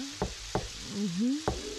Uhum. Uhum.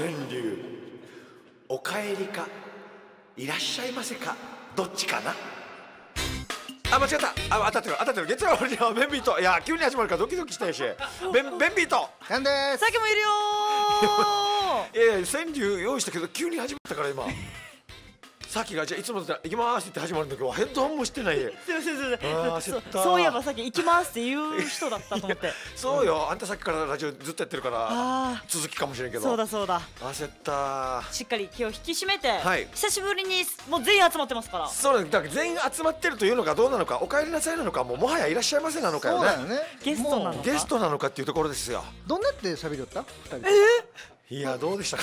川柳おかえりかいらっしゃいませかどっちかなあ間違ったあ当たってる当たってる月曜日はベンビートいや急に始まるからドキドキしたいしベン ベンビートなんですさっきもいるよ いやいや川柳用意したけど急に始まったから今さっきがじゃいつもだ行きますって始まるんだけどヘッドホンもしてない。すいませんすいません。そういえばさっき行きますって言う人だったと思って。そうよ、あんたさっきからラジオずっとやってるから続きかもしれんけど。そうだそうだ。焦った。しっかり気を引き締めて、はい、久しぶりにもう全員集まってますから。そうだ。だ全員集まってるというのかどうなのかお帰りなさいなのかもうもはやいらっしゃいませなのかよね。ゲストなのか。ゲストなのかっていうところですよ。どんなって喋りよった？ええ。いやどうでしたか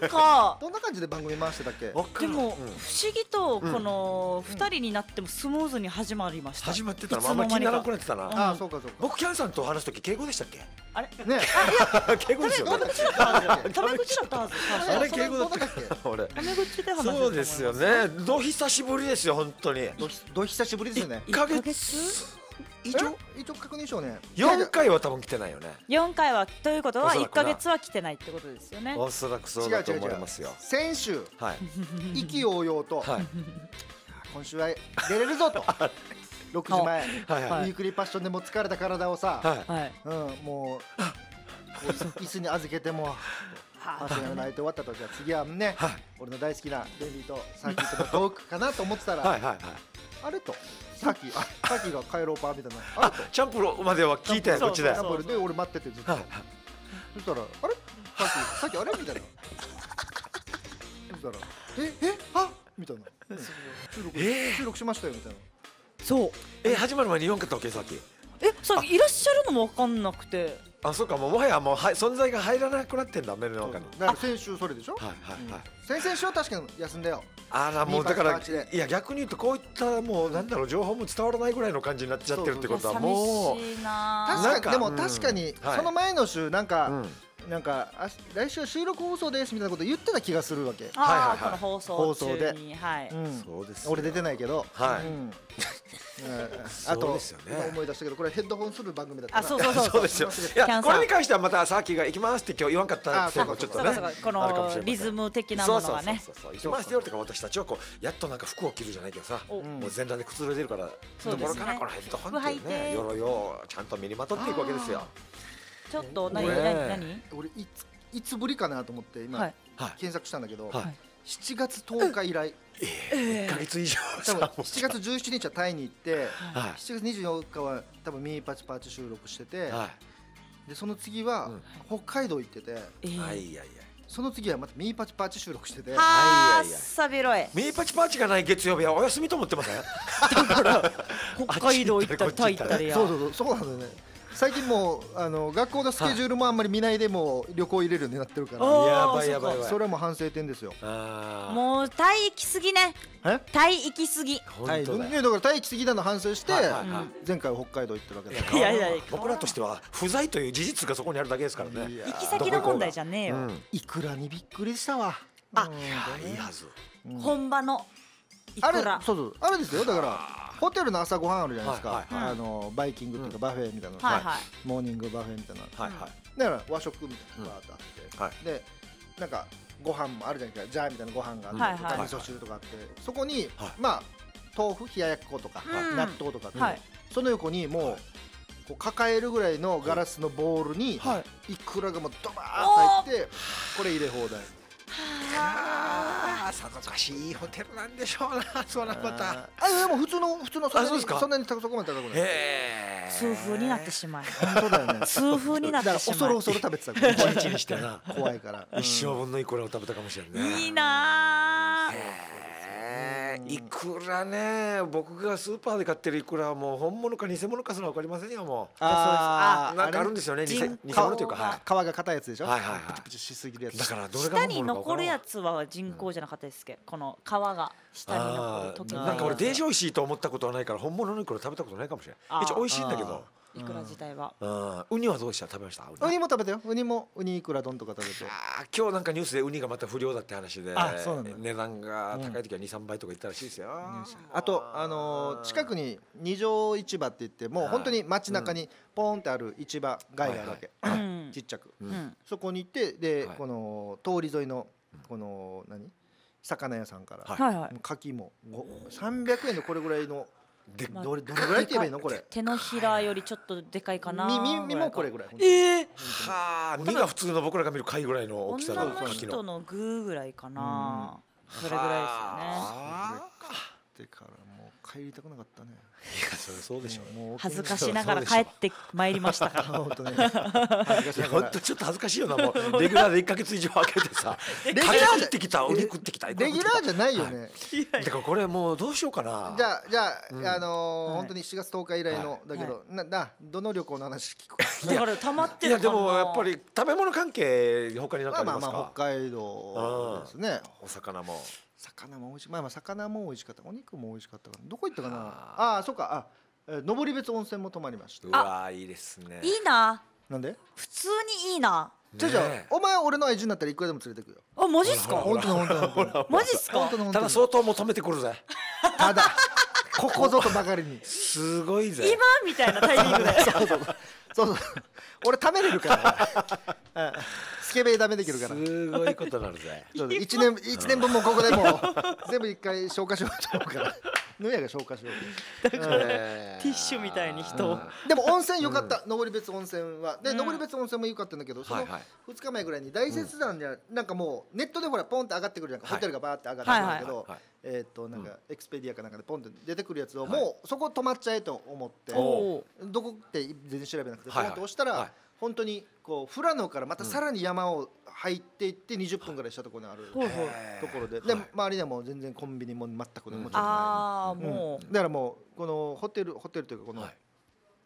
なんか どんな感じで番組回してたっけでも、不思議とこの二人になってもスムーズに始まりました始まってたらあんま気にならなくなってたな、うん、あそうかそうか僕キャンさんと話す時敬語でしたっけあれね敬語ですよねタメ口だったはずあれ敬語だったっけタメ口で話そうですよねど久しぶりですよ本当にどど久しぶりですよね一ヶ月一応一応確認しようね四回は多分来てないよね四回はということは一か月は来てないってことですよねおそらくそうだと思いますよ先週、はい、意気揚々と、はい、今週は出れるぞと 六時前、はいはい、ウィークリーパッションでも疲れた体をさ、はいうん、もう 椅子に預けてもパーソナルナイト終わったとじゃあ次はね、はい、俺の大好きなデビーとサーキットのトークかなと思ってたら、はいはい、あれとタキあタキが帰ろうかみたいなあチャンプルまでは聞いたよこっちでチャンプルで俺待っててずっとそしたらあれタキタキあれみたいなそしたらええあみたいな、収録、えー、収録しましたよみたいなそうえ始まる前に言わんかったわけさっきえさいらっしゃるのも分かんなくてあそうかももはやもうは存在が入らなくなってんだ目の中にだか先週それでしょはいはいはい、先々週は確かに休んだよあらもうだからいや逆に言うとこういったもうなんだろう情報も伝わらないぐらいの感じになっちゃってるってことはもう確かにでも確かにその前の週なんかなんかあ来週収録放送ですみたいなこと言ってた気がするわけ。はいはいはい、放送送で、はいうん、そうです。俺出てないけど、はい。うん あと、ね、今思い出したけどこれヘッドホンする番組だったあそうそうそうそうですよいやこれに関してはまたさっきが「行きます」って今日言わんかったっていうのちょっとねこのリズム的なものがねそうそうそうそう行きますよとか私たちはこうやっとなんか服を着るじゃないけどさもう全裸でくつろいでるからところからこのヘッドホンっていうね鎧をちゃんと身にまとっていくわけですよ。ちょっと何何俺いついつぶりかなと思って今、検索したんだけど、はい、7月10日以来、えー、1か月以上多分7月17日はタイに行って、はい、7月24日は多分ミーパチパチ収録してて、はい、でその次は、北海道行ってて、はい、やいやその次はまたミーパチパチ収録しててはっさびろいミーパチパチがない月曜日はお休みと思ってません だから北海道行ったりタイ行ったりやそうそうそうそうなんだよね最近もうあの学校のスケジュールもあんまり見ないでも旅行入れるようになってるから、あやばいやばいやばいそれはもう反省点ですよもう体行きすぎねえ体行きすぎはい、だ当だよから待機ぎだの反省して、前回北海道行ってるわけだから僕らとしては不在という事実がそこにあるだけですからね行き先の問題じゃねえよ、いくらにびっくりしたわあいやいいはず本場のいくあれらそうそうあれですよだからホテルの朝ごはんあるじゃないですか、あのバイキングっていうかバフェみたいな、モーニングバフェみたいな、だから和食みたいなのがあって、でなんかご飯もあるじゃないですかじゃあみたいなご飯があって、うん、味噌汁とかあって、そこに、まあ豆腐冷ややっことか、納豆とか、その横にもう、こう抱えるぐらいのガラスのボウルに、い、くらがもうドバーッと入って、これ入れ放題はあさぞかしいホテルなんでしょうな そらまたあでも普通の普通のそんなにそんなにそこまで高くない痛風になってしまい本当だよね痛風になってしまい恐る恐る食べてたから 一日にしてな 怖いから一生分のいいこれを食べたかもしれないいいなへえいくらね僕がスーパーで買ってるいくらもう本物か偽物かすら分かりませんよもうああなんかあるんですよね偽物というか、皮が硬いやつでしょはいはいはいプチプチしすぎるやつだからどれが下に残るやつは人工じゃなかったですけど、この皮が下に残る時なんか俺デージおいしいと思ったことはないから本物のいくら食べたことないかもしれない一応美味しいんだけどいくら自体は、うん、ウニはどうでした食べましたウニも食べたよウニもウニいくら丼とか食べてあ今日なんかニュースでウニがまた不良だって話で値段が高い時は23、うん、倍とかいったらしいですよ、あとあのー、近くに二条市場って言ってもう本当に街中にポンってある市場街があるわけ、はいはい、ちっちゃく、うん、そこに行ってで、はい、この通り沿いのこの何魚屋さんから、はい、牡蠣も300円でこれぐらいので、まあ、どれどれぐらいって言えばいいのこれ手のひらよりちょっとでかいかな耳耳もこれぐらいええー、はあ耳が普通の僕らが見る貝ぐらいの大きさの女の人のグーぐらいかなそれぐらいですよねあでから帰りたくなかったねいやそれそうでしょう、ね、恥ずかしながら帰ってまいりました本当ね本当ちょっと恥ずかしいよなもうレギュラーで一か月以上空けてさ「レギュラーってきたお肉ってきた」レギュラーじゃないよね、だからこれもうどうしようかなじゃじゃあ、の本当に七月十日以来の、だけど、ななどの旅行の話聞こだからたまっていやでもやっぱり食べ物関係他にかあまあ、まあ北海道ですね、お魚も魚も美味しいまあまあ魚も美味しかったお肉も美味しかったかどこ行ったかなああそっかあ登別温泉も泊まりましたうわいいですねいいななんで普通にいいなじゃじゃお前俺の愛人なったらいくらでも連れてくよあマジっすか本当の本当のマジっすかただ相当求めてくるぜただここぞとばかりにすごいぜ今みたいなタイミングで そうそうそう俺食べれるから 聞けばダメできるからすごいことなるぜ1年一年分もここでも全部一回消化しようと思うからぬやが消化しようだから、ティッシュみたいに人でも温泉よかった、登別温泉はで、登別温泉もよかったんだけどその2日前ぐらいに大雪山には、なんかもうネットでほらポンって上がってくるじゃんホテルがバーって上がってくるんだけど、えっとなんかエクスペディアかなんかでポンって出てくるやつをもうそこ止まっちゃえと思ってどこって全然調べなくてポンって押したら、本当にこう富良野からまたさらに山を入っていって20分ぐらいしたところにあるところで、で周りでも全然コンビニも全くない、もうだからもうこのホテルホテルというかこの、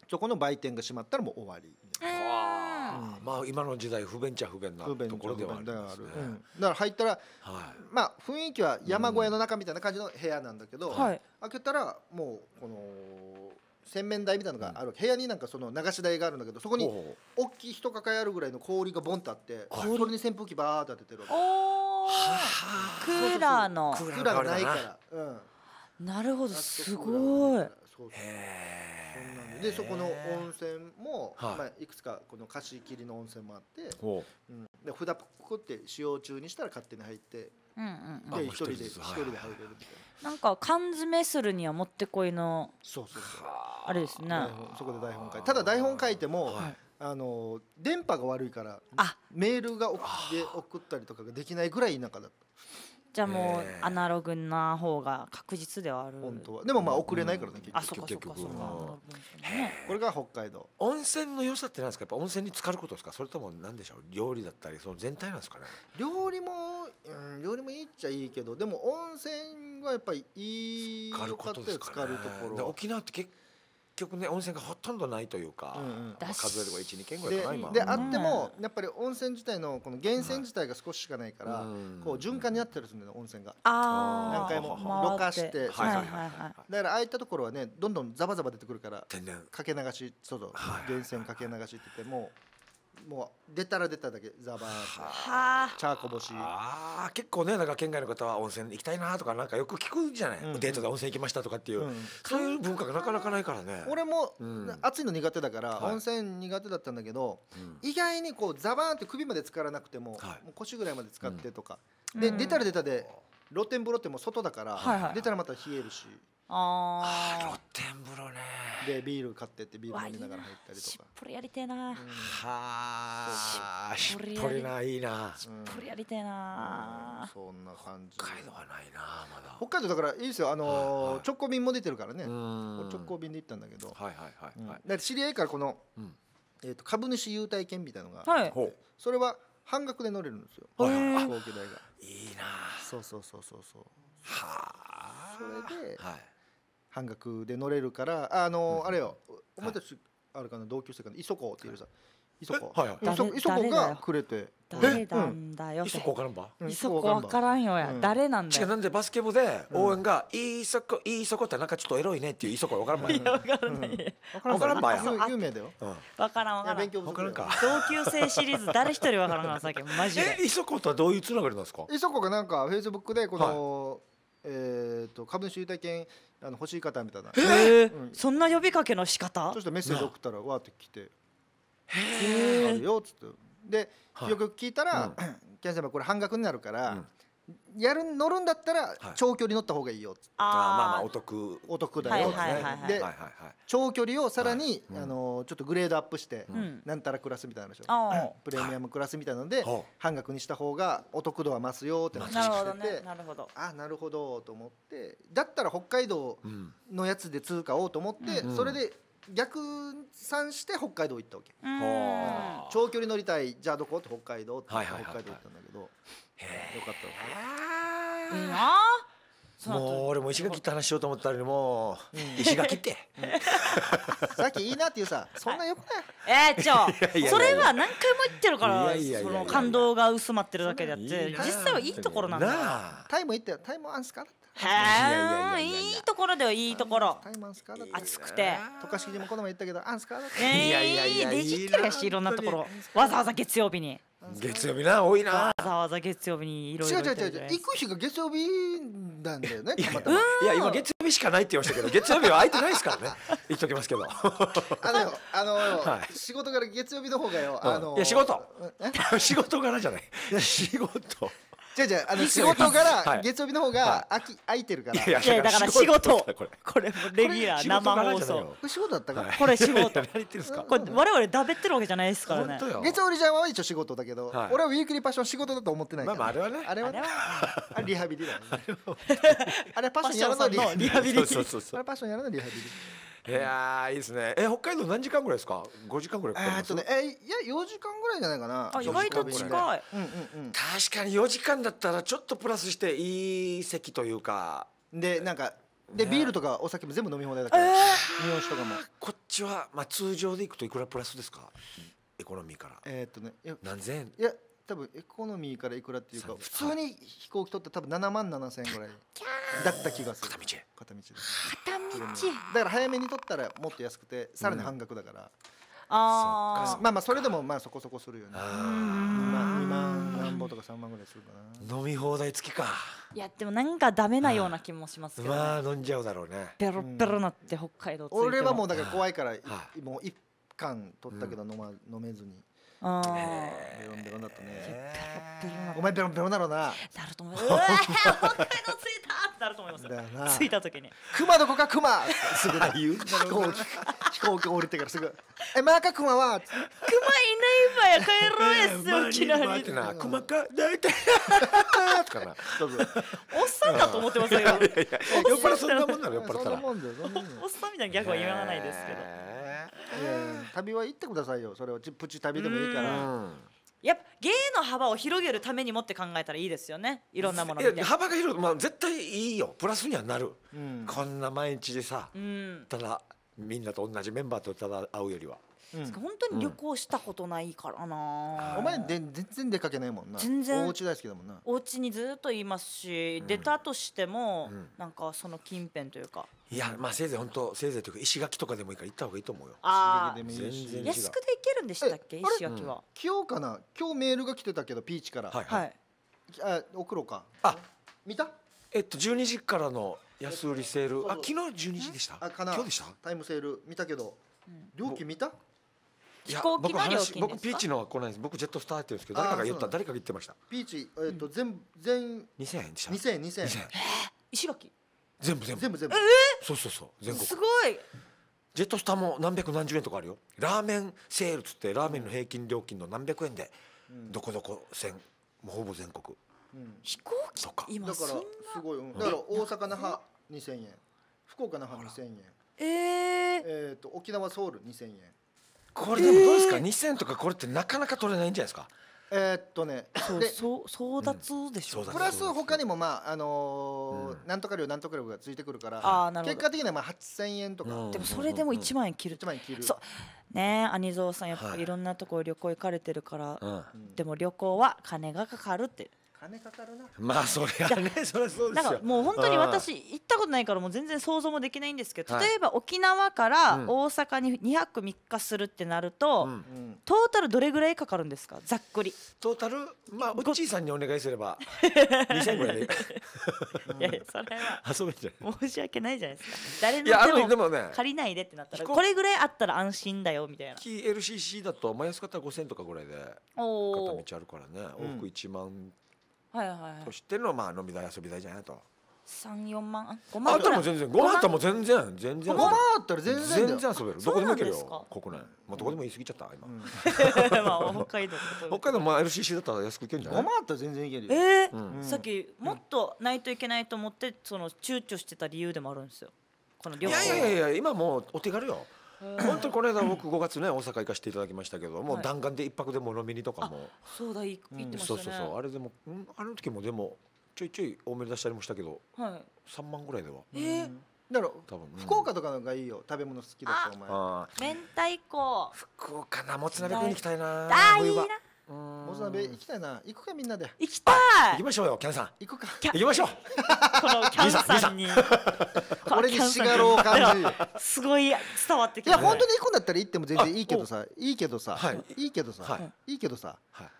そこの売店が閉まったらもう終わり、うん、まあ今の時代不便ちゃ不便なところではありす、だから入ったら、まあ雰囲気は山小屋の中みたいな感じの部屋なんだけど、開けたらもうこの洗面台みたいなのがあるわけ、部屋になんかその流し台があるんだけどそこに大きい人抱えあるぐらいの氷がボンとあってそれに扇風機バーって当ててるわけクーラーのクーラーがないから、うん、なるほどすごいそうそうへえでそこの温泉も、はいまあ、いくつかこの貸し切りの温泉もあって、うん、で札ポコって使用中にしたら勝手に入って。うんうんうん、で一人で一、はい、人で入れるみたいな。なんか缶詰するにはもってこいの。そうそうそう。あれですね。そこで台本書いて、ただ台本書いても、はい、あの電波が悪いから。あ、メールが送って送ったりとかができないぐらい田舎だった。じゃあもうアナログな方が確実ではある、本当はでもまあ遅れないからね、うん、そそこれが北海道温泉の良さってなんですかやっぱ温泉に浸かることですかそれとも何でしょう料理だったりその全体なんですかね料理も、うん、料理もいいっちゃいいけどでも温泉はやっぱりいいかることですか、ね、沖縄って結局ね温泉がほとんどないというか、うんうん、数えれば12軒ぐらいかな今であってもやっぱり温泉自体のこの源泉自体が少ししかないから、うん、こう循環になってるんですよ温泉が何回もろ過してだからああいったところはねどんどんざばざば出てくるからかけ流しそうそう源泉かけ流しって言ってももう出たら出ただけザバーチャーこぼしああ結構ねなんか県外の方は温泉行きたいなとかなんかよく聞くじゃない、うん、デートで温泉行きましたとかっていう、うん、そういう文化がなかなかないからね俺も、うん、暑いの苦手だから、はい、温泉苦手だったんだけど、意外にこうザバーンって首まで浸からなくてもはい、もう腰ぐらいまで使ってとか、で出たら出たで露天風呂ってもう外だから、はいはい、出たらまた冷えるし。ああ露天風呂ねでビール買ってってビール飲みながら入ったりとかしっぽりやりてえな、うん、はあしっぽりないいなしっぽりやりてえな、うんそんな感じ北海道はないなまだ北海道だからいいですよあのはいはい、直行便も出てるからね直行便で行ったんだけどはいはいはい、だ知り合いからこの、えー、と株主優待券みたいなのが、はい、それは半額で乗れるんですよ航代がいいなそうそうそうそうそうはあそれで、はい半額で乗れるからあの、あれよお前たちあるかな同級生かな磯子っていうさ磯子はいはい磯子がくれて誰なんだよ磯子わからんば磯子わからんよや誰なんだよなんでバスケ部で応援が磯子磯子ってなんかちょっとエロいねっていう磯子わからんばいわからんばや有名だよわからんわからんからんか同級生シリーズ誰一人わからんなさっきマジで磯子とはどういうつながりなんですか磯子がなんかフェイスブックでこのえーと、株主優待券あの欲しい方みたいな、えー、うん、そんな呼びかけの仕方そしたらメッセージ送ったらわーって来て「あるよ」っつってで、よく聞いたら、うん、キャンセルこれ半額になるから、やる乗るんだったら長距離乗った方がいいよって、あまあまあお得お得だよっって、はいはいで、はいはいはい長距離をさらに、あのちょっとグレードアップして、んなんたらクラスみたいなでしょ、プレミアムクラスみたいなので、はい半額にした方がお得度は増すよって話なるほどしてて、ねなるほどあなるほどと思ってだったら北海道のやつで通貨をと思って、それで逆算して北海道行ったわけ、長距離乗りたいじゃあどこって北海道って、北海道行ったんだけどよかったわいいなもう俺も石垣って話しようと思ったのにもう石垣ってさっきいいなっていうさそんなよくないえー、じゃあ それは何回も言ってるからその感動が薄まってるだけであって実際はいいところなんだタイも行ってタイもあんすかへえいいところだよいいところ暑くてとかしきでもこの前言ったけどアンスカーだっいやいやいやデジってるやしいろんなところわざわざ月曜日に月曜日な多いなわざわざ月曜日にいろいろ違う違う違う行く日が月曜日なんだよねいや今月曜日しかないって言いましたけど月曜日は空いてないですからね言 っときますけどあのあの、はい、仕事から月曜日の方がよあの、いや仕事 仕事からじゃない仕事じゃあの仕事から月曜日の方が空き空いてるからいやいやだから仕事 これもレギュラー生放送これ仕事だったからこれ仕事これ我々だべってるわけじゃないですからね月曜日じゃは一応仕事だけど俺はウィークリーパッション仕事だと思ってないからあれはねあれはリハビリだあれパッションやらないリハビリあれパッションやらないリハビリいやいいですね。え北海道何時間ぐらいですか？五時間ぐらいえっとねえいや四時間ぐらいじゃないかな。意外と近い。うんうんうん。確かに四時間だったらちょっとプラスしていい席というか。でなんか。で、ビールとかお酒も全部飲み放題だから、えー、日本酒とかもこっちは、まあ、通常でいくといくらプラスですかエコノミーからえっとね何千円いや多分エコノミーからいくらっていうか普通に飛行機取って多分7万7千円ぐらいだった気がする片道片道です片道だから早めに取ったらもっと安くてさらに半額だから、うん、あまあまあそれでもまあそこそこするよね2万 ,2 万何本とか3万ぐらいするかな飲み放題付きかいやでもなんかダメなような気もしますけど、ね、まあ飲んじゃうだろうねペロペロなって北海道俺はもうだから怖いからもう1缶取ったけど飲ま、飲めずにああ。ロンロンだったね。ロロお前ペロンペロンだろうな。なると思います。うわー、北いたってなると思いますいた時に。熊どこか熊。すぐ言う。飛行機。飛行機降りてからすぐ。え、マーカ熊は。熊いないばや帰ろうやすよ。うちに。熊か。大体。おっさんだと思ってますよ。っそんなもんなっおっさんみたいなギャグは言わないですけど。旅は行ってくださいよそれはプチ旅でもいいからやっぱ芸の幅を広げるためにもって考えたらいいですよねいろんなもの見て幅が広く、まあ、絶対いいよプラスにはなる、うん、こんな毎日でさ、うん、ただみんなと同じメンバーとただ会うよりは。うん、本当に旅行したことないからな、うん、お前で全然出かけないもんな全然お家大好きだもんなお家にずっといますし、うん、出たとしても、うん、なんかその近辺というかいやまあせいぜい本当せいぜいというか石垣とかでもいいから行った方がいいと思うよああ安くで行けるんでしたっけ石垣は、今日かな今日メールが来てたけどピーチからはい、はい、あ送ろうかあ見たえっと12時からの安売りセールあ昨日12時でしたあかな今日でしたタイムセール見たけど料金見た、飛行機の料金僕ピーチの来ないです僕ジェットスターって言うんですけど誰かが言った誰かが言ってましたピーチえっ、と全全二千円でした二千円二千円石垣全部全部全部全部えー、そうそうそう全国すごいジェットスターも何百何十円とかあるよラーメンセールっつってラーメンの平均料金の何百円で、うん、どこどこ線もうほぼ全国、うん、飛行機とか今だからすごい、うん、だから大阪那覇2000円福岡那覇2000円えー、えー、と沖縄ソウル2000円これでもどうですか、えー、2000とかこれってなかなか取れないんじゃないですかえー、っとね、そう争奪でしょ、うん、プラス他にもまああのーうん、なんとか量なんとか量がついてくるから、あなるほど結果的にはまあ8000円とか、うん、でもそれでも1万円切る、うん、1万円切るそうね兄蔵さんやっぱいろんなところ旅行行かれてるから、はい、でも旅行は金がかかるって金かかるなまあそれはね それはそうですよだからもう本当に私行ったことないからもう全然想像もできないんですけど、例えば沖縄から大阪に2泊3日するってなると、うん、トータルどれぐらいかかるんですかざっくりトータルまあおじちさんにお願いすれば2000 ぐらいでいやいやそれは申し訳ないじゃないですか誰のでも借りないでってなったらこれぐらいあったら安心だよみたいな LCC だとマイナスったら5000とかぐらいで片道あるからね往復1万はいはいとしてのまあ飲み代遊び代じゃないと。34万5万あとも全然五万あったらも全然全然5万あったら全然全然遊べるどこでも行けるよ国内まあどこでも言い過ぎちゃった今、まあ、北海道北海道まあ LCC だったら安く行けるんじゃない5万あったら全然行けるよえさっきもっとないといけないと思ってその躊躇してた理由でもあるんですよこの旅行いやいやいや今もうお手軽よ本当この間僕5月ね大阪行かせていただきましたけども、弾丸で一泊でも飲みにとかもそうだ行ってましたね、そうそうそうあれでも、うん、あの時もでもちょいちょい多めに出したりもしたけど、はい、3万ぐらいでは。えだろ多分、福岡とかのがいいよ食べ物好きだしお前明太子福岡なもつ鍋食いに行きたいなああいなもつ鍋行きたいな行くかみんなで行きたい行きましょうよキャンさん行くか行きましょうこのキャンさんに俺にしがろう感じすごい伝わってきたいや本当に行くんだったら行っても全然いいけどさいいけどさ、はい、いいけどさ、はい、いけどさ、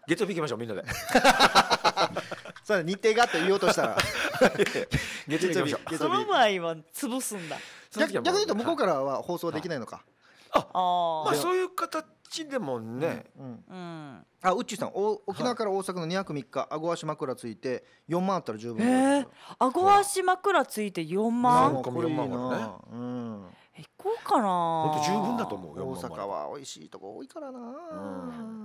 月曜日行きましょうみんなで それ日程がって言おうとしたら 月曜日その場合は潰すんだ逆に言うと向こうからは放送できないのか、ああまあそういう方ちでもね、うんうん、あうちさんお沖縄から大阪の2泊3日あご足枕ついて4万あったら十分えあご足枕ついて4万なんかこれもね、うん行こうかな本当十分だと思うよ大阪は美味しいとこ多いからな、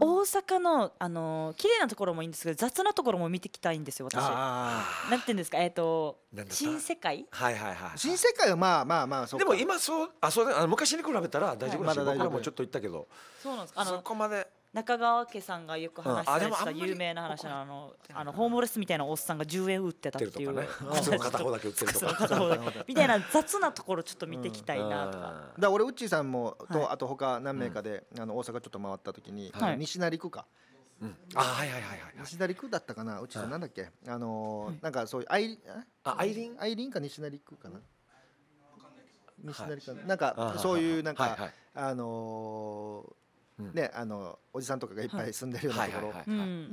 大阪のあの綺麗なところもいいんですけど雑なところも見てきたいんですよ私なんていうんですかえっ、ー、と新世界はいはいはい新世界はまあまあまあでも今そうあそうあ昔に比べたら大丈夫だし、はい、ま、僕らもちょっと行ったけどそうなんですあのそこまで中川家さんがよく話してた有名な話のあのあのホームレスみたいなおっさんが10円売ってたっていう、ね、靴 の片方だけ売ってるとか みたいな雑なところちょっと見ていきたいなとか、うん、だ俺ウッチーさんもと、あと他何名かで、あの大阪ちょっと回った時に、西成区か、うん、あはいはいはいはい西成区だったかなうちさんなんだっけ、あのー、なんかそういうアイあアイリンアイリンか西成区かな西成区、はい、なんかそういうなんか、あのーね、あのおじさんとかがいっぱい住んでるようなところ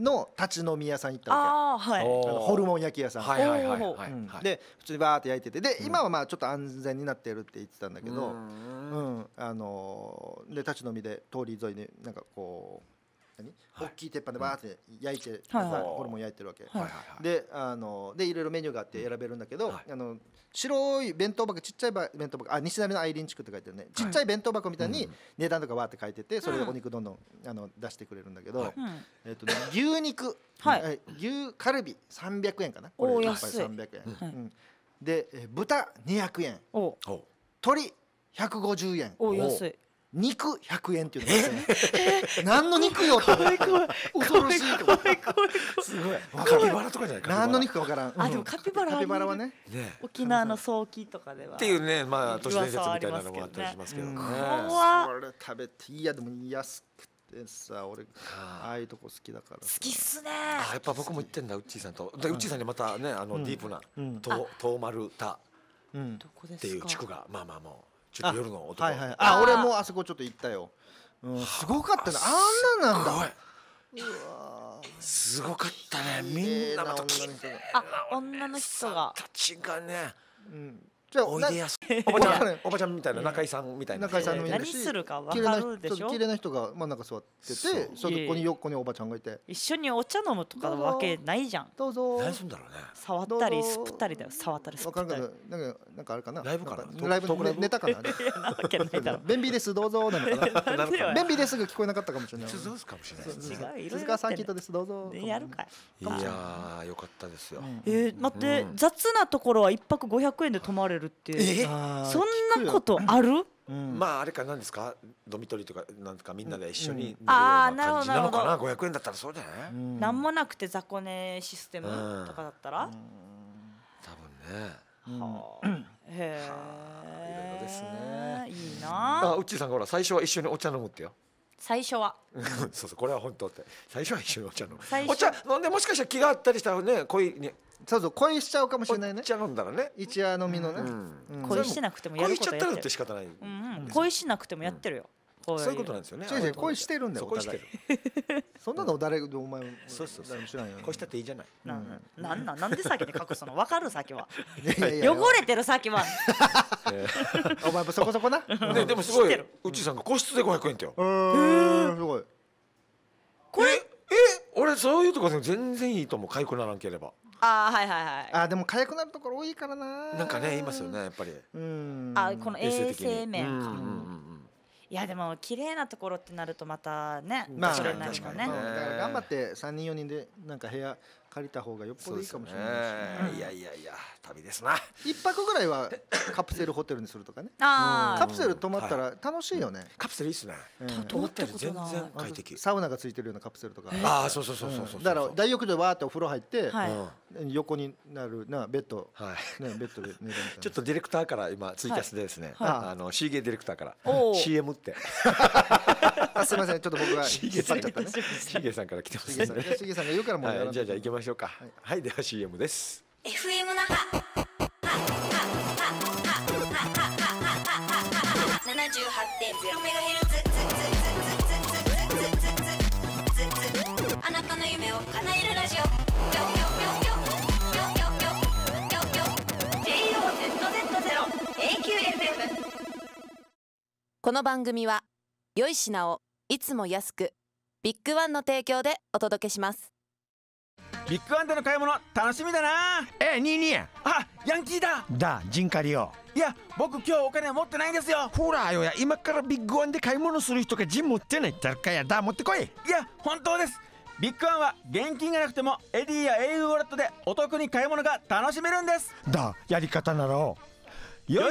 の立ち飲み屋さん行ったわけ、はい、あのホルモン焼き屋さん、はいはいはいはい、で普通にバーって焼いててで今はまあちょっと安全になってるって言ってたんだけど、うん、うん、あので立ち飲みで通り沿いになんかこう何、大きい鉄板でバーって焼いて、はい、ホルモン焼いてるわけ、はい、であのでいろいろメニューがあって選べるんだけど、あの白い弁当箱ちっちゃい弁当箱あ西成のアイリン地区って書いてるねちっちゃい弁当箱みたいに値段とかわって書いててそれでお肉どんどん、あの出してくれるんだけど、えっとね、牛肉、はい、牛カルビ300円かなこれ1杯300円、で豚200円鶏150円お安い肉1円っていうのが、ね、何の肉よって恐ろしいすごいカピバラとかじゃない何の肉かわからん、あでもカピバラカピバラはね沖縄の早期とかではっていうねまあ都市伝説みたいなのもあったりしますけどね、れ食べていやでも安くてさ俺ああいうとこ好きだから好きっすねあやっぱ僕も言ってんだウッチーさんとウッチーさんにまたねあのディープな東丸田っていう地区がまあまあもうちょっと夜の男はいはい、あ俺もあそこちょっと行ったよ、うん、すごかったなあんなんなんだすごかったねみんなまたきれいな女の人がたちがね、うん、じゃあおいでやすおばちゃんおばちゃんみたいな中井さんみたいな中井さんの何するか分かるでしょ綺麗な人が真ん中座っててそこに横におばちゃんがいて一緒にお茶飲むとかわけないじゃんどうぞ何すんだろうね触ったりすぷったりだよ触ったりすぷったりなんかなんかあれかなライブかなライブネタかな なな 便秘ですどうぞなのか な便秘ですが聞こえなかったかもしれない鈴鹿かもしれない違鈴川サーキットですどうぞやるかいやよかったですよえ待って雑なところは一泊五百円で泊まれるるってそんなことある、うん、まああれか何ですかドミトリーとかなんかみんなで一緒にああなるほどなるほな500円だったらそうじゃない、うん、何もなくて雑魚寝システムとかだったら、うん、多分ねはあへえいろいろですねいいなあうちさんがほら最初は一緒にお茶飲むってよ最初は そうそうこれは本当って最初は一緒にお茶飲むお茶飲んでもしかしたら気があったりしたらね恋にそうそう恋しちゃうかもしれないねゃ飲んだらね一夜飲みのね、恋しなくてもやる恋しちゃったらって仕方ない、うん恋しなくてもやってるよそういうことなんですよね違う違う恋してるんだよそう恋してるそんなの誰お前そうそう誰も知らんよ恋したっていいじゃないなんなんなんで先に隠すの分かる先は 汚れてる先は お前もそこそこなね、でもすごいうちさんが個室で五百円ってよ、すごいこれえ俺そういうとこ全然いいと思う解雇ならんければああはいはいはいあでも痒くなるところ多いからななんかね言いますよねやっぱりうんあこの衛生面か、うんいやでも綺麗なところってなるとまたね、まあ、確かにね、ね、だか頑張って三人四人でなんか部屋借りた方がよっぽどいいかもしれないし、ね、いやいやいや旅ですな一泊ぐらいはカプセルホテルにするとかねカプセル泊まったら楽しいよね、はい、カプセルいいっすね、えー、泊まった全然快適サウナがついてるようなカプセルとか、えー、ああそうそうそうそうそう、うん、だから大浴場でわーってお風呂入って、はい、横になるなベッド、はい、ねベッドで寝るみたいな ちょっとディレクターから今ツイキャスでですね、はい、あの CG ディレクターから CM って あすみませんちょっと僕が引っ張っちゃったね CG さんから来てますね CG さんが言うからもうじゃあじゃあ行きますましょうかはい、はい、では CM です FM 那覇あなたの夢を叶えるラジオこの番組は良い品をいつも安くビッグワンの提供でお届けしますビッグワンでの買い物楽しみだなえニーニーあヤンキーだだジンカリオいや僕今日お金は持ってないんですよほらよや今からビッグワンで買い物する人がジン持ってないだかやだ持ってこいいや本当ですビッグワンは現金がなくてもエディやエイウォレットでお得に買い物が楽しめるんですだやり方ならよ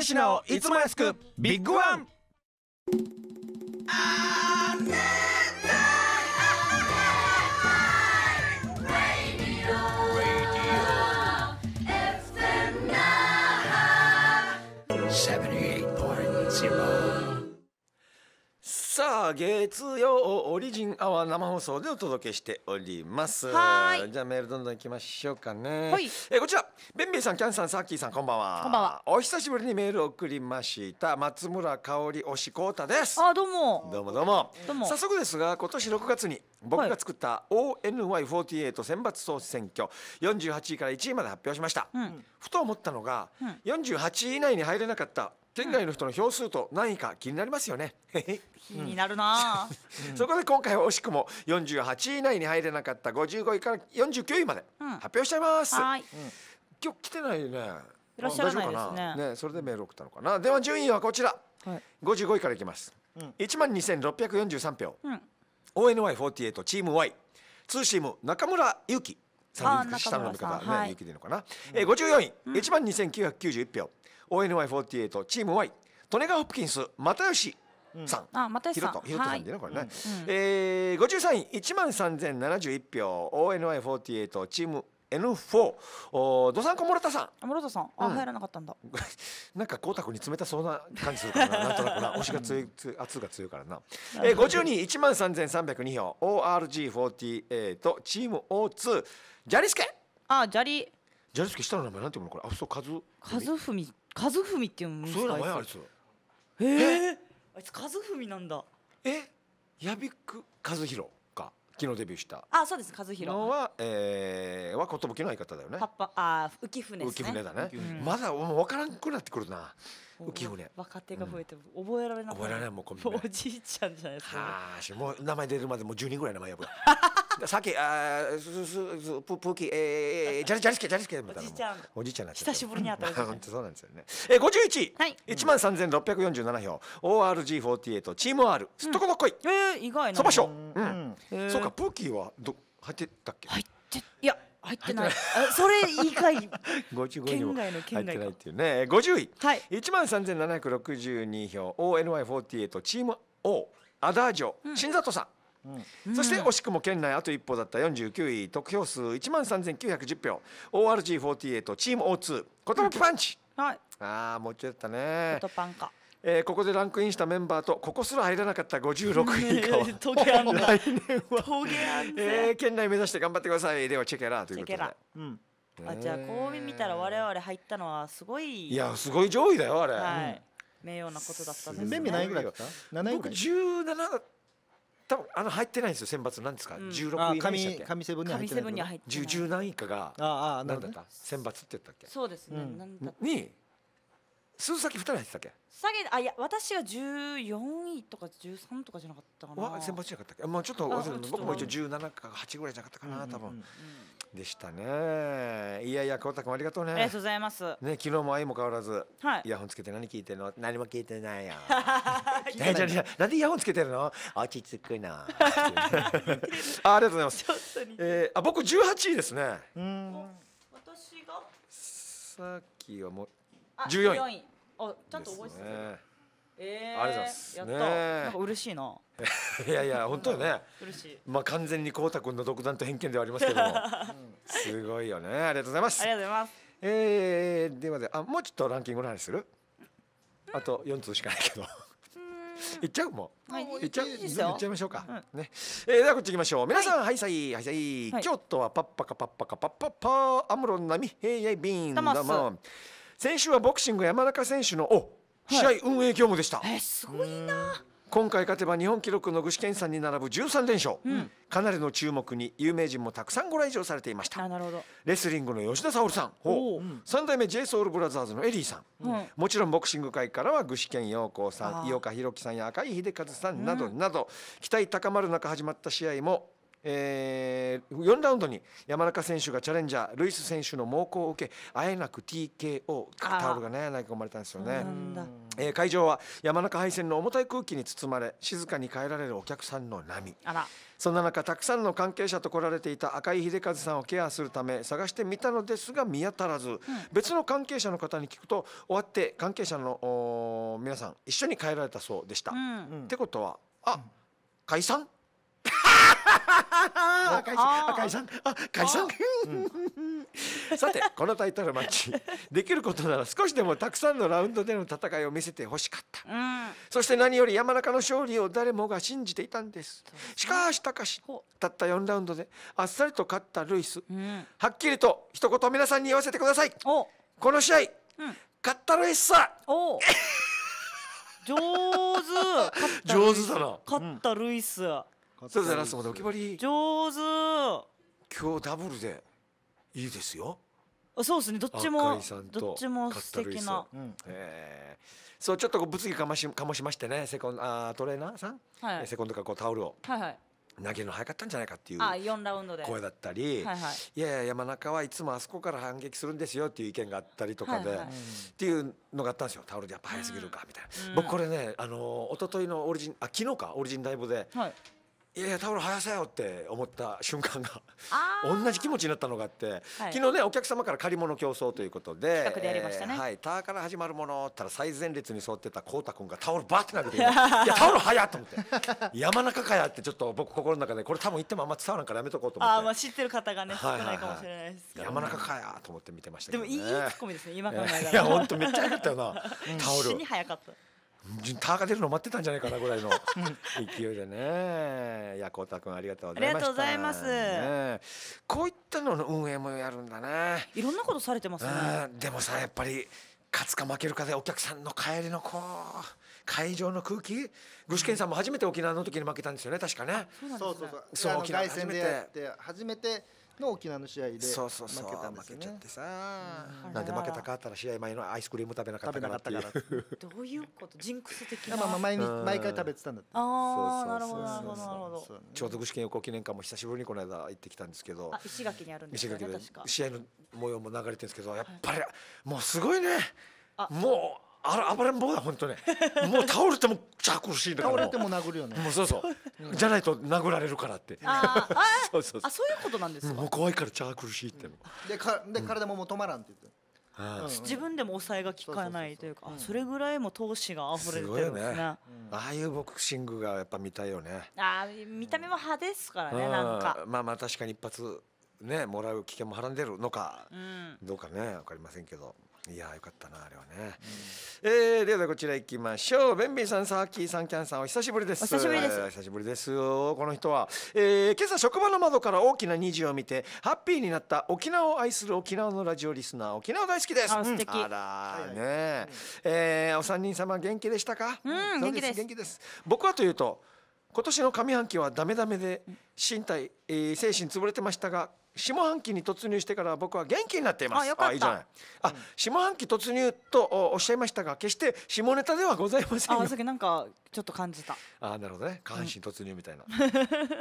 しなをいつも安くビッグワンあーねーさあ月曜オリジンアワー生放送でお届けしておりますはいじゃあメールどんどんいきましょうかねはいえこちらベンベイさんキャンさんサッキーさんこんばんはこんばんはお久しぶりにメールを送りました松村香織推しこうたですあどうもどうもどうもどうも早速ですが今年6月に僕が作った ONY48 選抜総選挙48位から1位まで発表しました、うん、ふと思ったのが、うん、48位以内に入れなかった県外の人の票数と何位か気になりますよね気になるなそこで今回は惜しくも48位以内に入れなかった55位から49位まで発表しちゃいます、うん、今日来てないねいらっしゃらないねねそれでメール送ったのかなでは順位はこちら、はい、5位からいきます、うん、1万2643票、うん、ONY48 チーム Y ツーシーム中村ゆうき下の読方ね、ゆうきでいいのかな、うん、えー、54位、うん、1万2991票 ONY48 チーム Y トネガホプキンス又吉さん、うん、あ又吉さんヒロトさんでね、はい、これね、うん、えー、53位1万3071票 ONY48 チーム N4 おドサンコモロタさんモロさんうん、入らなかったんだ なんか光沢に冷たそうな感じするからななんとなくな しが強い圧が強いからな、えー、52位1万3302票 ORG48 チーム O2 ジャリスケあジャリジャリスケ下の名前なんていうのこれあそうカズカズフミ和文っていうのそういう名前あいつえー、あいつ和文なんだえやびく和弘か昨日デビューしたあそうです和弘のはえー、は寿の相方だよねパパあ浮舟ですね浮舟だね、うん、まだもう分からんくなってくるな浮舟若手が増えて、うん、覚えられない覚えられないもうコンビおじいちゃんじゃないですかあもう名前出るまでもう10人ぐらい名前呼ぶ さきあすすすぷぷきえー、じゃじゃりすじゃりすみたいなおじちゃんおじいちゃんなっちゃった久しぶりに会った 本当そうなんですよねえ五十一はい一万三千六百四十七票 ORG48 チーム R すっとこどっこい、うん、えー、意外なそばしょうん、えー、そうかはど入ってたっけ入っていや入ってない。それ以 外。五十五入ってないっていうね。五十位。はい。一万三千七百六十二票。O N Y 48チーム O アダージョ、うん、新里さん。そして惜しくも県内あと一歩だった49位得票数1万3910票 ORG48 チーム O2 コトパンチ、はい、ああもうちょっとねコパンかえー、ここでランクインしたメンバーとここすら入らなかった56位以下は えー、県内目指して頑張ってくださいではチェケラということで。うんあじゃあこう見たら我々入ったのはすごいいやすごい上位だよあれ、はい、名誉なことだったんですね。僕17だっ多分あの入ってないんですよ選抜なんですか、うん、16位以内で神セブンに入ってない10何位かがああなんだった選抜って言ったっけそうですね、うん、に数先二人入ってたっけ下げあいや私が十四位とか十三とかじゃなかったかなわ選抜じゃなかったっけ、まあ、ちょっと僕も一応十七か八ぐらいじゃなかったかな多分、うんうんうんでしたねいやいやこうたくんありがとうねありがとうございますね昨日も相も変わらず、はい、イヤホンつけて何聞いてるの何も聞いてないよ 大丈夫なんでイヤホンつけてるの落ち着くな ありがとうございますえー、あ僕十八位ですねうん。私がさっきはもう14位あちゃんと覚えてた、ね、えー、ありがとうございますやっねなんか嬉しいないやいや本当よね苦しいまあ完全にこうたくんの独断と偏見ではありますけども すごいよねありがとうございますありがとうございますえー、ではであもうちょっとランキングの話する、あと4通しかないけどいっちゃうもう、はい、いっちゃういっちゃいましょうか、うん、ね、えー、ではこっち行きましょう皆さん、はい、さいはいさい、はい、京都はパッパカパッパカパッパッパアムロンナミヘイヤイビンダ先週はボクシング山中選手のお試合運営業務でした、えー、すごいな、今回勝てば日本記録の具志堅さんに並ぶ13連勝、うん、かなりの注目に有名人もたくさんご来場されていましたレスリングの吉田沙保里さん3代目 j ソ o ルブラザーズのエリーさん、うん、もちろんボクシング界からは具志堅用高さん井岡弘樹さんや赤井秀和さんなどなど、期待高まる中始まった試合もえー、4ラウンドに山中選手がチャレンジャールイス選手の猛攻を受けあえなく TKO タオルがね投げ込まれたんですよね、えー、会場は山中敗戦の重たい空気に包まれ静かに帰られるお客さんの波そんな中たくさんの関係者と来られていた赤井秀和さんをケアするため探してみたのですが見当たらず、うん、別の関係者の方に聞くと終わって関係者の皆さん一緒に帰られたそうでした、うん、ってことはあ、解散 赤井さん赤井さん赤井さん さてこのタイトルマッチできることなら少しでもたくさんのラウンドでの戦いを見せてほしかった、うん、そして何より山中の勝利を誰もが信じていたんです、ね、しかしたかたった4ラウンドであっさりと勝ったルイス、うん、はっきりと一言皆さんに言わせてくださいこの試合、うん、勝ったルイスさ上手上手だな勝ったルイス、うんそうですラストまでお決まり上手今日ダブルでいいですよあそうですねどっちもどっちも素敵な、うん、えー、そうちょっとこう物議かましかもしましてねセコンあトレーナーさん、はい、セコンドかこうタオルを、はいはい投げるの早かったんじゃないかっていうラウンドで声だったり、はいはい、いやいや山中はいつもあそこから反撃するんですよっていう意見があったりとかで、はいはい、っていうのがあったんですよタオルでやっぱ早すぎるかみたいな、うん、僕これねあの一昨日のオリジンあ昨日かオリジンライブで、はい、いやいやタオル生やせよって思った瞬間が同じ気持ちになったのがあって、はい、昨日ねお客様から借り物競争ということで企画でやりましたね、えー、はい、ターから始まるものったら最前列に座ってたこうたくんがタオルバーって投げていやタオル早っと思って 山中かやってちょっと僕心の中でこれ多分言ってもあんま伝わらんからやめとこうと思ってあまあ知ってる方がね少ないかもしれないですけど、ねはいはいはい、山中かやと思って見てましたけど、ね、でもいいツッコミですね今考えたらいや本当めっちゃ早かったよな、うん、タオル死に早かったターが出るの待ってたんじゃないかなぐらいの勢いでね。や、こたくんありがとうございました。ありがとうございます、ね。こういったのの運営もやるんだね。いろんなことされてますね。でもさ、やっぱり勝つか負けるかでお客さんの帰りのこう。会場の空気具志堅さんも初めて沖縄の時に負けたんですよね確かねそうそうそうそう沖縄初めて初めての沖縄の試合で負けたんですよ、ね、そうそう負けちゃってさ、うん、なんで負けたかったら試合前のアイスクリーム食べなかったからっていう どういうことジンクス的なまあまあ毎日毎回食べてたんだってああなるほどなるほどなるほど長続試験横記念館も久しぶりにこの間行ってきたんですけど石垣にあるんですか、ね石垣で試合の模様も流れてるんですけどやっぱり、はい、もうすごいねもうあら暴れん坊だ本当ね もう倒れてもじゃ苦しいんだから倒れても殴るよねもうそうそう、じゃないと殴られるからってああ そうそうあそういうことなんですか、もう怖いからじゃ苦しいってでかで体ももう止まらんって言って自分でも抑えが効かないというかそれぐらいも闘志が溢れてるんですねああいうボクシングがやっぱ見たいよねああ見た目も派ですからねなんかまあまあ確かに一発ねもらう危険もはらんでるのかどうかね分かりませんけどいやよかったなあれはね、うん、えー、ではこちら行きましょうベンビンさんサーキーさんキャンさんお久しぶりですお久しぶりです久しぶりですよこの人は、えー、今朝職場の窓から大きな虹を見てハッピーになった沖縄を愛する沖縄のラジオリスナー沖縄大好きですあ素敵、うん、あら、はい、ね、はい、えー、お三人様元気でしたかうん元気です元気です僕はというと今年の上半期はダメダメで身体、えー、精神潰れてましたが下半期に突入してから僕は元気になっています。ああいいじゃない。うん、下半期突入とおっしゃいましたが、決して下ネタではございませんあ、なんかちょっと感じた。あ、なるほどね。下半身突入みたいな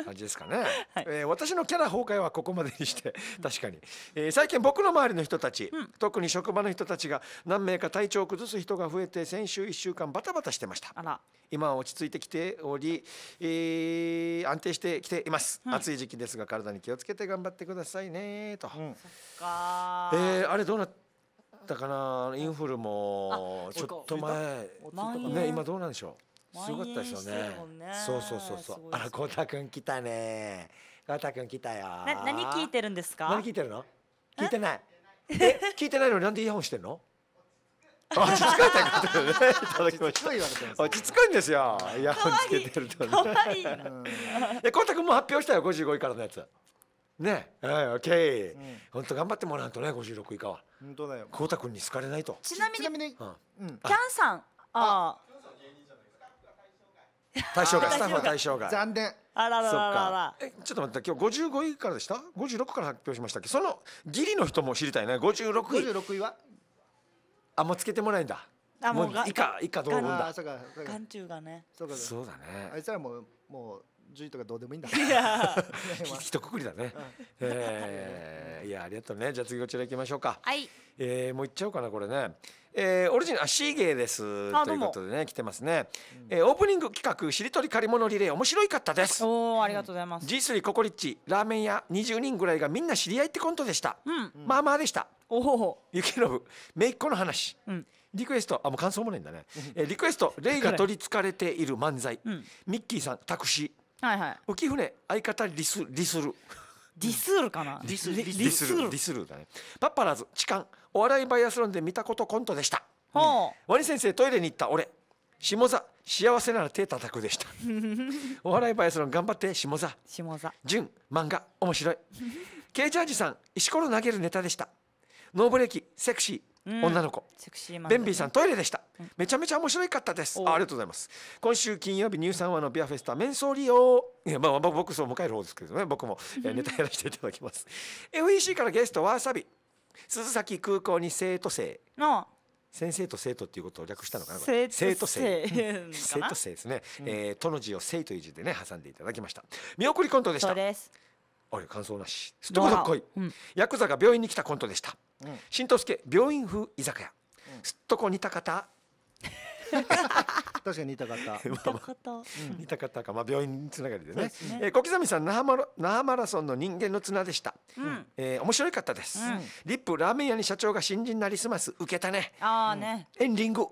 感じですかね。はい、えー、私のキャラ崩壊はここまでにして、確かに、えー、最近僕の周りの人たち、うん、特に職場の人たちが何名か体調を崩す人が増えて、先週1週間バタバタしてました。今は落ち着いてきており、えー、安定してきています、うん、暑い時期ですが体に気をつけて頑張ってください。ださいねと、うん、えー、あれどうなったかなインフルもちょっと前ね今どうなんでしょうすごかったですよね、ね、そうそうそうそう、ね、あらこうたくん来たねこうたくん来たよ何聞いてるんですか何聞いてるの聞いてない え聞いてないのになんでイヤホンしてんの 落ち着かれたね。いただきました。落ち着くんですよ。イヤホンつけてるとね。こうたくんも発表したよ。55位からのやつ。ねはい、オッケー、うん、本当頑張ってもらうとね、五十六以下は。本当だよ。こうたくんに好かれないと。ちなみに、うん、キャンさん、ああ。対象外、スタッフは対象外。残念。あららららえ、ちょっと待って、今日五十五位からでした？五十六から発表しましたっけ？そのギリの人も知りたいね。五十六位。五十位は？あ、もうつけてもらえんだ。あ、もう以下以下どう同んだ。眼中がね。そうだね。あいつらももう。順位とかどうでもいいんだ。いや、ひとくくりだね。えー、いやありがとうね。じゃあ次こちら行きましょうか。はい。えー、もう行っちゃおうかなこれね。えー、オリジンあシーゲーですということでね来てますね、うん、えー、オープニング企画しりとり借り物リレー面白いかったですおおありがとうございます G3 ココリッチラーメン屋20人ぐらいがみんな知り合いってコントでした、うん、まあまあでしたおおゆきのぶめいっ子の話、うんリクエストあもう感想もないんだね、えー、リクエスト「霊 が取りつかれている漫才」うん、ミッキーさん「タクシー」はいはい浮舟相方リスリスるディスールかなディスリリスルリスルだねパッパラーズ痴漢お笑いバイアスロンで見たことコントでした、うん、ワニ先生トイレに行った俺下座幸せなら手叩くでした お笑いバイアスロン頑張って下座下座純漫画面白い ケイジャージさん石ころ投げるネタでしたノーブレーキセクシー女の子ベンビーさんトイレでした、めちゃめちゃ面白かったですありがとうございます今週金曜日ニューサンワのビアフェスタメンソーリオいやまあ僕そう迎える方ですけどね僕もネタやらせていただきます FEC からゲストわさび鈴崎空港に生徒生の先生と生徒っていうことを略したのかな生徒生生徒生ですね、うん、えー、との字を生という字でね挟んでいただきました見送りコントでしたそうです俺感想なしすっとこどっこい、うん、ヤクザが病院に来たコントでした、うん、新藤助病院風居酒屋、すっとこ似た方 確かに似た方 似た方か、まあ、病院つながりでねで、ね、えー、小刻みさん那覇マラ那覇マラソンの人間の綱でした、うん、えー、面白かったです、うん、リップラーメン屋に社長が新人なりすます受けたねあねエンディング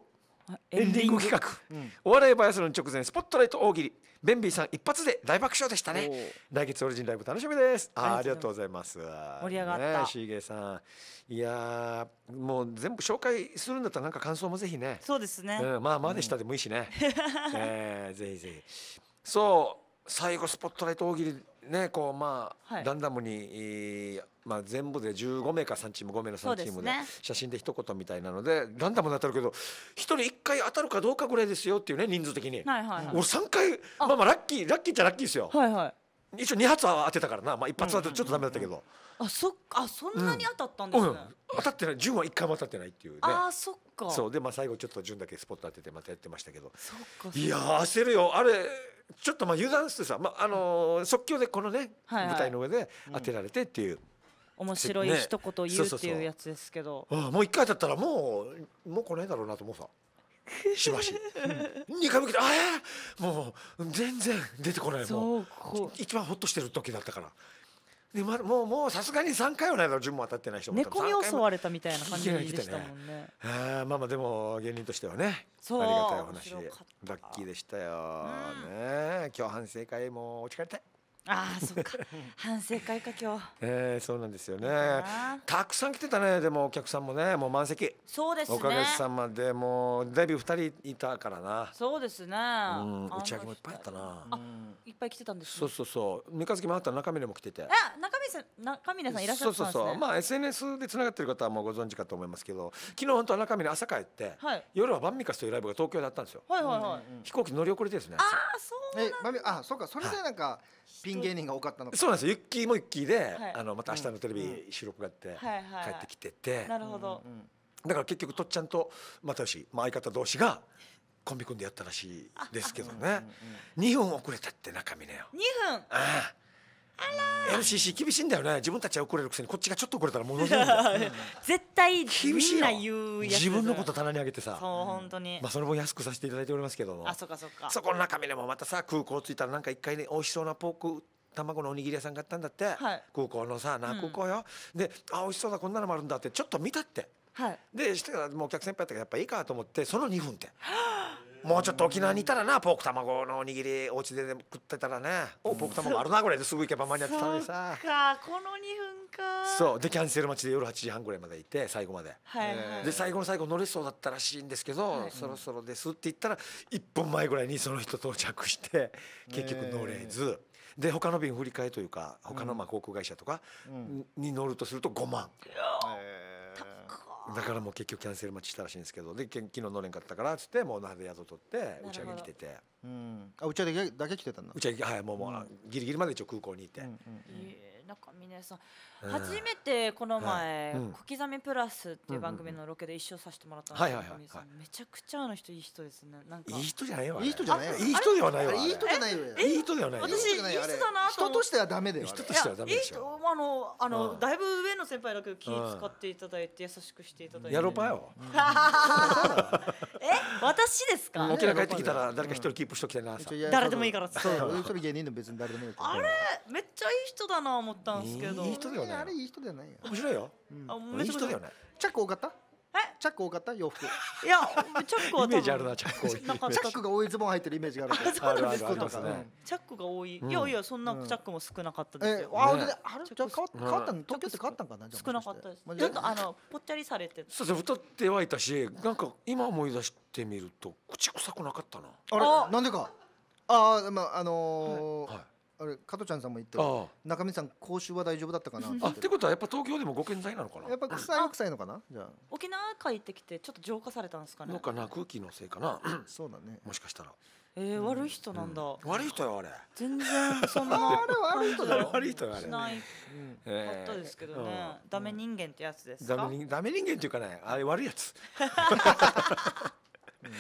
エンディング企画、うん、お笑いバイアスロン直前スポットライト大喜利ベンビーさん一発で大爆笑でしたね来月オリジンライブ楽しみですあありがとうございます盛り上がった、ね、シーゲーさんいやもう全部紹介するんだったらなんか感想もぜひねそうですね、うん、まあまあでしたでもいいしね、うん、えー、ぜひぜひそう最後スポットライト大喜利ねこうまあ、はい、ランダムに、えーまあ、全部で15名か3チーム5名の3チームで写真で一言みたいなのでランダムになってるけど1人1回当たるかどうかぐらいですよっていうね人数的に、はいはいはい、俺3回まあまあラッキーラッキーっちゃラッキーですよ、はいはい、一応2発は当てたからな、まあ、1発当てちょっとダメだったけど、うんうんうん、あそっあそんなに当たったんですね、うんうん、当たってない順は1回も当たってないっていうねあそっかそうでまあ最後ちょっと順だけスポット当ててまたやってましたけどいや焦るよあれちょっとまあ油断してさ、まああのー、即興でこのね、はいはい、舞台の上で当てられてっていう。うん面白い一言言うっていうやつですけど、ね、もう一回だったらもうもう来ないだろうなと思うさしばし2 回目来てああもう全然出てこないもう一番ほっとしてる時だったからで、ま、もうもうさすがに三回はないだろう順も当たってない人も猫に襲われたみたいな感じでしたもんねねあまあまあでも芸人としてはねありがたいお話ラッキーでしたよ、うん、ね共犯正解もお疲れたいああそっか 反省会か今日ええー、そうなんですよねたくさん来てたねでもお客さんもねもう満席そうです、ね、おかげさまでもうデビュー2人いたからなそうですね、うん、打ち上げもいっぱいあったな、ういっぱい来てたんです、ね、そうそうそう三日月もあった中身でも来ててあ中身さん中身さんいらっしゃったんです、ね、そうそうそうまあ SNS でつながってる方はもうご存知かと思いますけど昨日本当は中身峰朝帰って、はい、夜は万美香というライブが東京だったんですよはいはいはい、うん、飛行機乗り遅れてですねああそうなんだあそうかそれでなんか、はい、ピン人芸人が多かったのかそうなんですよユッキーもユッキーで、はい、あのまた明日のテレビ収録があって、うん、帰ってきてて、なるほど、だから結局とっちゃんと又吉、まあ、相方同士がコンビ組んでやったらしいですけどね、う2分遅れたって中身峰よ2分ああ LCC 厳しいんだよね自分たちは怒れるくせにこっちがちょっと怒れたらものすごいんだよ絶対厳しいな言うやつ自分のこと棚に上げてさそう本当にまあその分安くさせていただいておりますけどもあそかそかそこの中身でもまたさ空港着いたらなんか一回ね美味しそうなポーク卵のおにぎり屋さんがあったんだって、はい、空港のさな空港よ、うん、であ美味しそうだこんなのもあるんだってちょっと見たって、はい、でしてからもうお客先輩やったからやっぱいいかと思ってその2分って もうちょっと沖縄にいたらなポーク卵のおにぎりお家で食ってたらねおポーク卵あるなぐらいですぐ行けば間に合ってたんでさそうかこの2分かそうでキャンセル待ちで夜8時半ぐらいまでいて最後まで、はいはい、で最後の最後乗れそうだったらしいんですけど、はい、そろそろですって言ったら1分前ぐらいにその人到着して結局乗れず。で他の便振り替えというか他のまあ航空会社とかに乗るとすると5万。えーだからもう結局キャンセル待ちしたらしいんですけどで昨日乗れんかったからっつってもう那覇で宿取って打ち上げ来ててうんあ打ち上げだけ来てたんだ打ち上げはいもうもう、ギリギリまで一応空港にいて、うんうんうんなんか峰さん、うん、初めてこの前、はいうん、小刻みプラスっていう番組のロケで一緒させてもらったんですけど、うんうんうん、めちゃくちゃあの人いい人ですね。なんかいい人じゃないわ。いい人じゃない。いい人ではないわ。いい人じゃないよ。いい人ではない。私いい人だな人としてはダメだよ。人としてはダメでしょ。あのあの、だいぶ上の先輩だけど気使っていただいて優しくしていただいて。やろぱよ。え私ですか沖縄帰ってきたら誰か一人キープしときたいな、誰でもいいからそうそれ芸人も別に誰でもいいあれめっちゃいい人だな思ったんですけどいい人だよねあれいい人じゃないよ面白いよ、いい人だよねチャック多かったチャック多かった洋服いやチャックはイメージあるなチャックなんかチャックが多いズボン入ってるイメージがあるそうなんですかチャックが多い、いやいやそんなチャックも少なかったですよ、あれじゃ変わ変わった東京って変わったんかな少なかったですちょっとあのぽっちゃりされてそうそう、ね太ってはいたしなんか今思い出してみると口臭くなかったなあれなんでかああまああのはいあれ加藤ちゃんさんも言って中身さん講習は大丈夫だったかなあってことはやっぱ東京でもご健在なのかなやっぱ臭い臭いのかなじゃあ沖縄帰ってきてちょっと浄化されたんですかねのかな空気のせいかな そうだねもしかしたらえー、悪い人なんだ、うん、悪い人よあれ全然そんな あれ悪い人だよ 悪い人よあしない、うん、かったですけどね、えー、ダメ人間ってやつですかダメ人間っていうかねあれ悪いやつ うん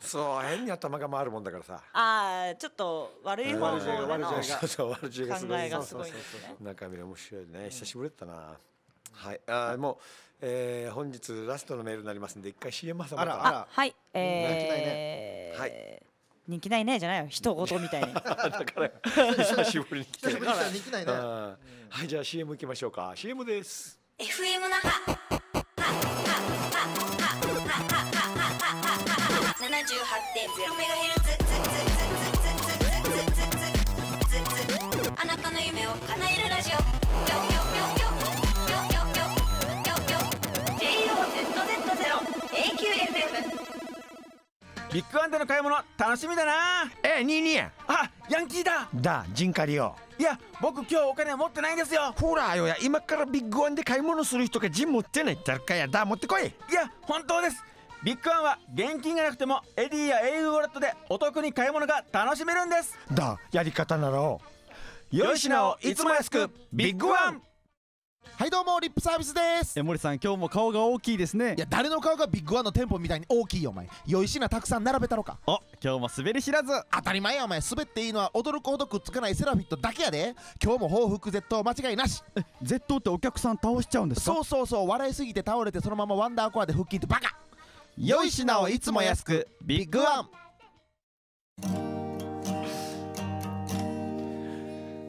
そう変に頭が回るもんだからさああちょっと悪い方向での考えがすごいですね中身面白いね久しぶりだったな、はいあもう、えー、本日ラストのメールになりますんで一回 CM 挟またあらはいえー、人気ないねはい人気ないねじゃないよ人ごみたいにだから久しぶりに来て人気ないねはいじゃあ CM いきましょうか CM です FM 那覇あなたの夢を叶えるラジオビッグワンでの買い物楽しみだなえニーニーあヤンキーだだジンカリオいや僕今日お金持ってないんですよほらよや今からビッグワンで買い物する人がジン持ってないだかやだ持ってこいいや本当ですビッグワンは現金がなくてもエディやエイウォレットでお得に買い物が楽しめるんですだやり方ならよい品をいつも安くビッグワンはいどうもリップサービスですえ森さん今日も顔が大きいですねいや誰の顔がビッグワンの店舗みたいに大きいよお前よいしなたくさん並べたのかお今日も滑り知らず当たり前やお前滑っていいのは驚くほどくっつかないセラフィットだけやで今日も報復 Z 間違いなし Z ってお客さん倒しちゃうんですかそうそうそう笑いすぎて倒れてそのままワンダーコアで腹筋ってバカ良い品をいつも安くビッグワン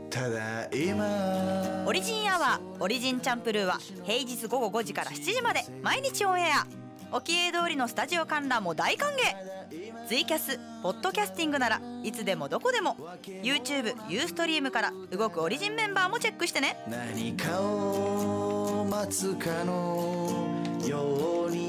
ただいまオリジンアワーオリジンチャンプルーは平日午後5時から7時まで毎日オンエア沖江通りのスタジオ観覧も大歓迎ツイキャスポッドキャスティングならいつでもどこでも YouTube、ユーストリームから動くオリジンメンバーもチェックしてね何かを待つかのように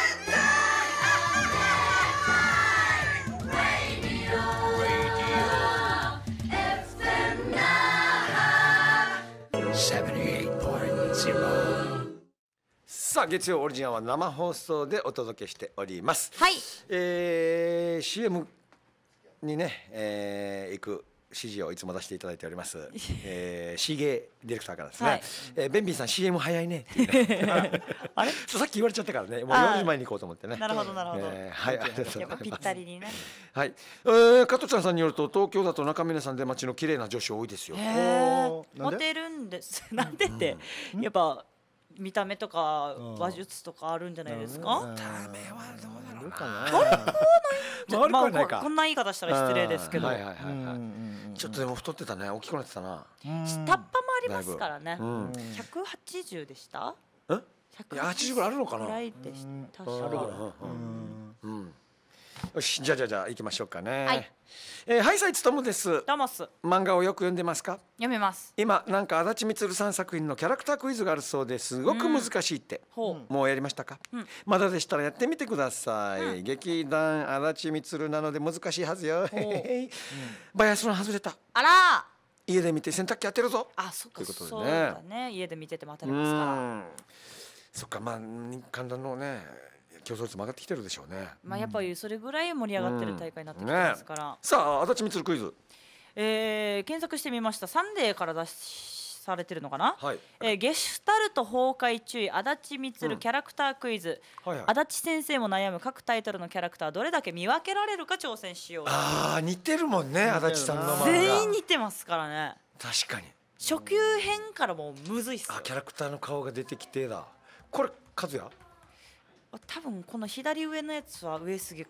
さあ月曜オリジンは生放送でお届けしております。はい。えー、CM にね、えー、行く指示をいつも出していただいております、えー、シーゲーディレクターからですね、はい、えー、ベンビンさん CM 早いねっていね あれ さっき言われちゃったからねもう4時前に行こうと思ってねなるほどなるほど、えー、はいありがとうございますぴったりにねはい、えー、加藤ちゃんさんによると東京だと中村さんで街の綺麗な女子多いですよモテるんですなんでって、うん、やっぱ見た目とか話術とかあるんじゃないですか、見た目はどうなこんな言い方したら失礼ですけど、はいはいはいはい、ちょっとでも太ってたね大きくなってたな下っ端もありますからね、百八十8 0でしたえ1 8ぐらいあるのかなぐらいでしたかうんよしじゃじゃじゃ行きましょうかねはい、えー、ハイサイツトムですトモス漫画をよく読んでますか読めます今なんか足立光さん作品のキャラクタークイズがあるそうですごく難しいって、うん、もうやりましたか、うん、まだでしたらやってみてください、うん、劇団足立光なので難しいはずよ、バイアスロン外れたあら家で見て洗濯機やってるぞあそっかということでねね家で見てても当たりますからそっかまあ寒暖のね競争率も上がってきてるでしょうね。まあやっぱりそれぐらい盛り上がってる大会になってきてますから。ね、さあ足立るクイズ。えー、検索してみました「サンデー」から出されてるのかな、はい、えー、ゲシュタルト崩壊注意足立満キャラクタークイズ、うんはいはい、足立先生も悩む各タイトルのキャラクターどれだけ見分けられるか挑戦しようあ似てるもんね足立さんの漫全員似てますからね確かに初級編からもうむずいっすあキャラクターの顔が出てきてだこれ和也多分この左上のやつは上杉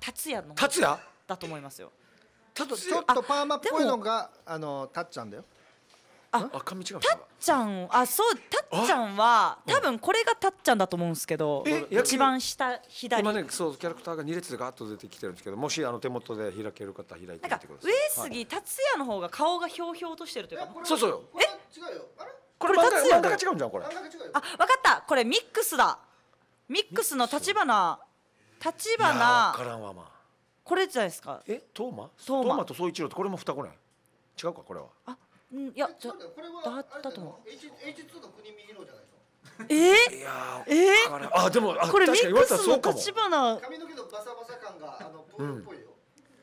達也の達也だと思いますよちょっとちょっとパーマっぽいのがあのたっちゃんだよあ、あ髪違うたっちゃんあそうたっちゃんは多分これがたっちゃんだと思うんですけど一番下左今ねそうキャラクターが二列でガーッと出てきてるんですけどもしあの手元で開ける方開いてみてください上杉達也の方が顔がひょうひょうとしてるというかそうそうよえ違うよあれこれ真ん中違うんじゃんこれあ分かったこれミックスだミックスの立花立花これじゃないですかえトーマトーマと総一郎とこれも双子なん違うかこれはあうんいやじゃだったと思う H2 の国見郎じゃないですかええあでもこれミックスの立花髪の毛のバサバサ感があのボールっぽいよ、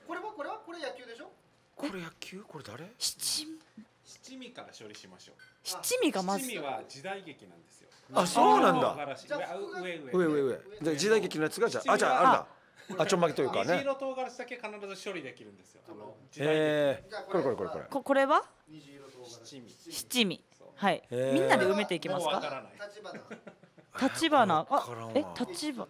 これはこれはこれ野球でしょこれ野球これ誰七七味から処理しましょう七味がまず七味は時代劇なんですよあそうなんだ上上上上上時代劇のやつがじゃあじゃああるだあちょんまげというかね。虹色唐辛子だけ必ず処理できるんですよ。ええこれこれこれこれ。これは？七味。七味。はい。みんなで埋めていきますか。立花。え立花。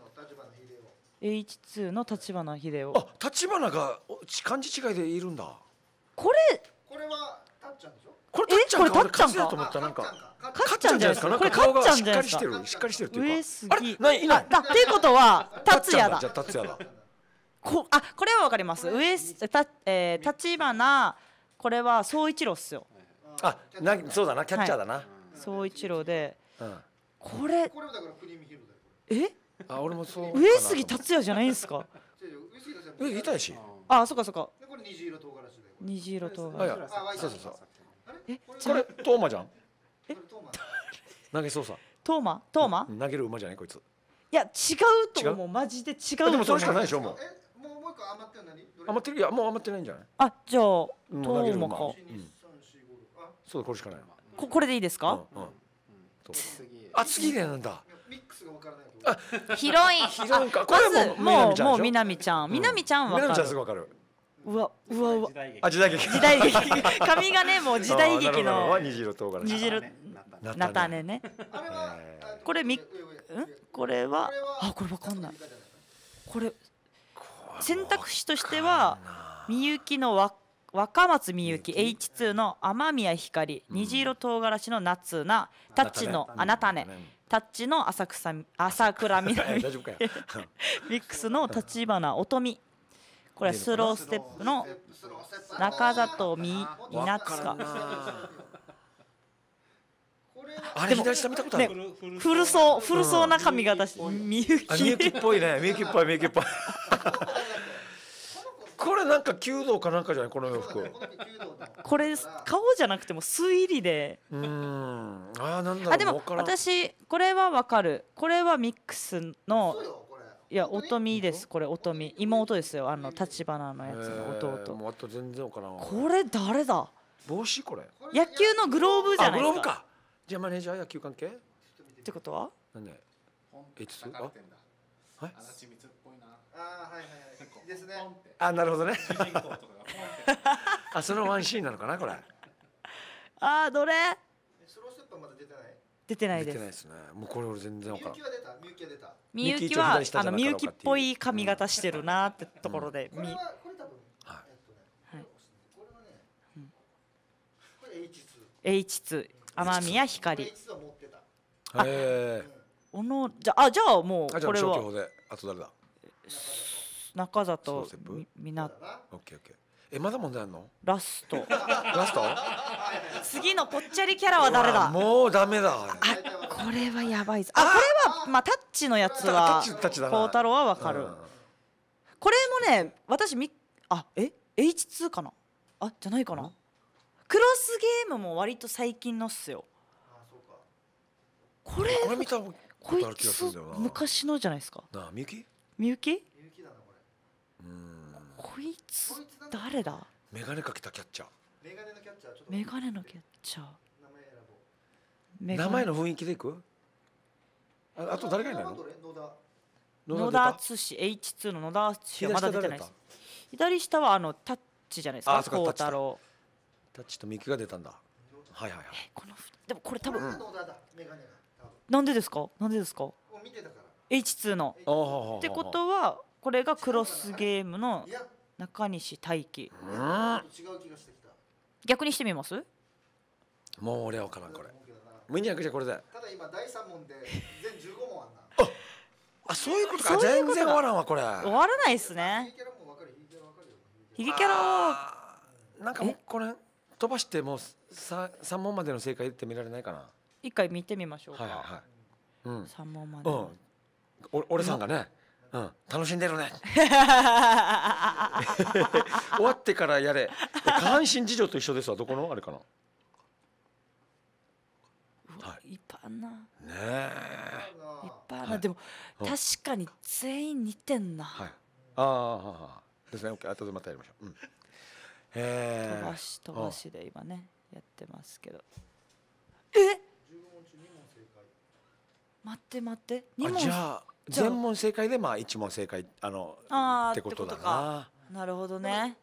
H2 の立花秀夫。あ立花が漢字違いでいるんだ。これ。これはこれたっちゃんか俺勝ちだと思ったなんか勝っちゃんじゃないですかこれ勝っちゃんじゃないですかしっかりしてるっていうかあれななっていうことは達也だじゃ達也だこあこれはわかります上たえ立花これは総一郎っすよあなそうだなキャッチャーだな総一郎で、これえあ俺もそう上杉達也じゃないんですか上杉達也いたしあそっかそっかこれ虹色唐辛子だ虹色唐辛子そうそうそうこれトーマじゃん。え？投げ操作。トーマ、トーマ。投げる馬じゃないこいつ。いや違うと思う。マジで違う。でもそれしかないでしょもう。え、もうもう一個余ってる何？余ってるいやもう余ってないんじゃない？あ、じゃあトーマか。そうこれしかない。ここれでいいですか？うん。あ次でなんだ。ミックスがわからない。ヒロか。これももうもう南ちゃん。南ちゃんわかる。南ちゃんすぐわかる。うわうわうわあ時代劇時代劇 髪がねもう時代劇の虹色唐辛子虹色なたねねこれみうんこれはあこれわかんないこれ選択肢としてはみゆきのわ若松みゆき H2 の雨宮ひかり虹色唐辛子の夏菜タッチのあなたねタッチの浅草浅倉みなみミックスの立花乙女これスローステップの中里美稲塚あれ左下見たことある、古そう古そうな髪型し、うみゆきみゆきっぽいねみゆきっぽいみゆきっぽい これなんか弓道かなんかじゃないこの洋服これ顔じゃなくても推理でうんあなんだろうあでも私これはわかるこれはミックスのいや音見ですこれ音見妹ですよあの立花のやつの弟もうあと全然わからんこれ誰だ帽子これ野球のグローブじゃないですかグローブかじゃあマネージャー野球関係ってことはなんでえつあはいあなるほどね あそのワンシーンなのかなこれあどれスローステップまだ出てない出てないです。出てないですね。もうこれ俺全然わからん。みゆきは出た。みゆきはあのみゆきっぽい髪型してるなってところで。H2 天宮光へおのじゃあじゃあもうこれはあと誰だ中里みなオッケーオッケーえまだ問題あるのラストラスト次のぽっちゃりキャラは誰だもうダメだあこれはやばいぞあこれはまあタッチのやつは孝太郎はわかる、うん、これもね私みあえ H2 かなあじゃないかなクロスゲームも割と最近のっすよこれこれ見たこいつ昔のじゃないですかなあみゆきみゆきみゆきだなこれうんいつ誰だメガネかけたキャッチャーメガネのキャッチャーちょのキャッチャー名前の雰囲気でいくああと誰がいないの野田敦 H2 の野田敦はまだ出てないです左下はあのタッチじゃないですかあそ孝太郎タッチとミキが出たんだはいはいはいこのでもこれ多分、うん、なんでですかなんでですか H2 のってことはこれがクロスゲームの中西大輝逆にしてみますもう俺は分からんこれ無理なくじゃこれでただ今第3問で全15問あんな あそういうことか全然終わらんわこれ終わらないっすねヒゲキャラもなんかもうこれ飛ばしてもう 3, 3問までの正解って見られないかな一回見てみましょうかはいはい、うん、3問まで、うん、お俺さんがね、うん、楽しんでるね 終わってからやれ下半身事情と一緒ですわどこのあれかなはい、いっぱいあんなねえいっぱいあんな、はい、でも、うん、確かに全員似てんな、はい、ああですね OK 後でまたやりましょう、うん、へえ飛ばし飛ばしで今ねやってますけどえ待って待って2問じゃあ全問正解でまあ一問正解あのってことだななるほどね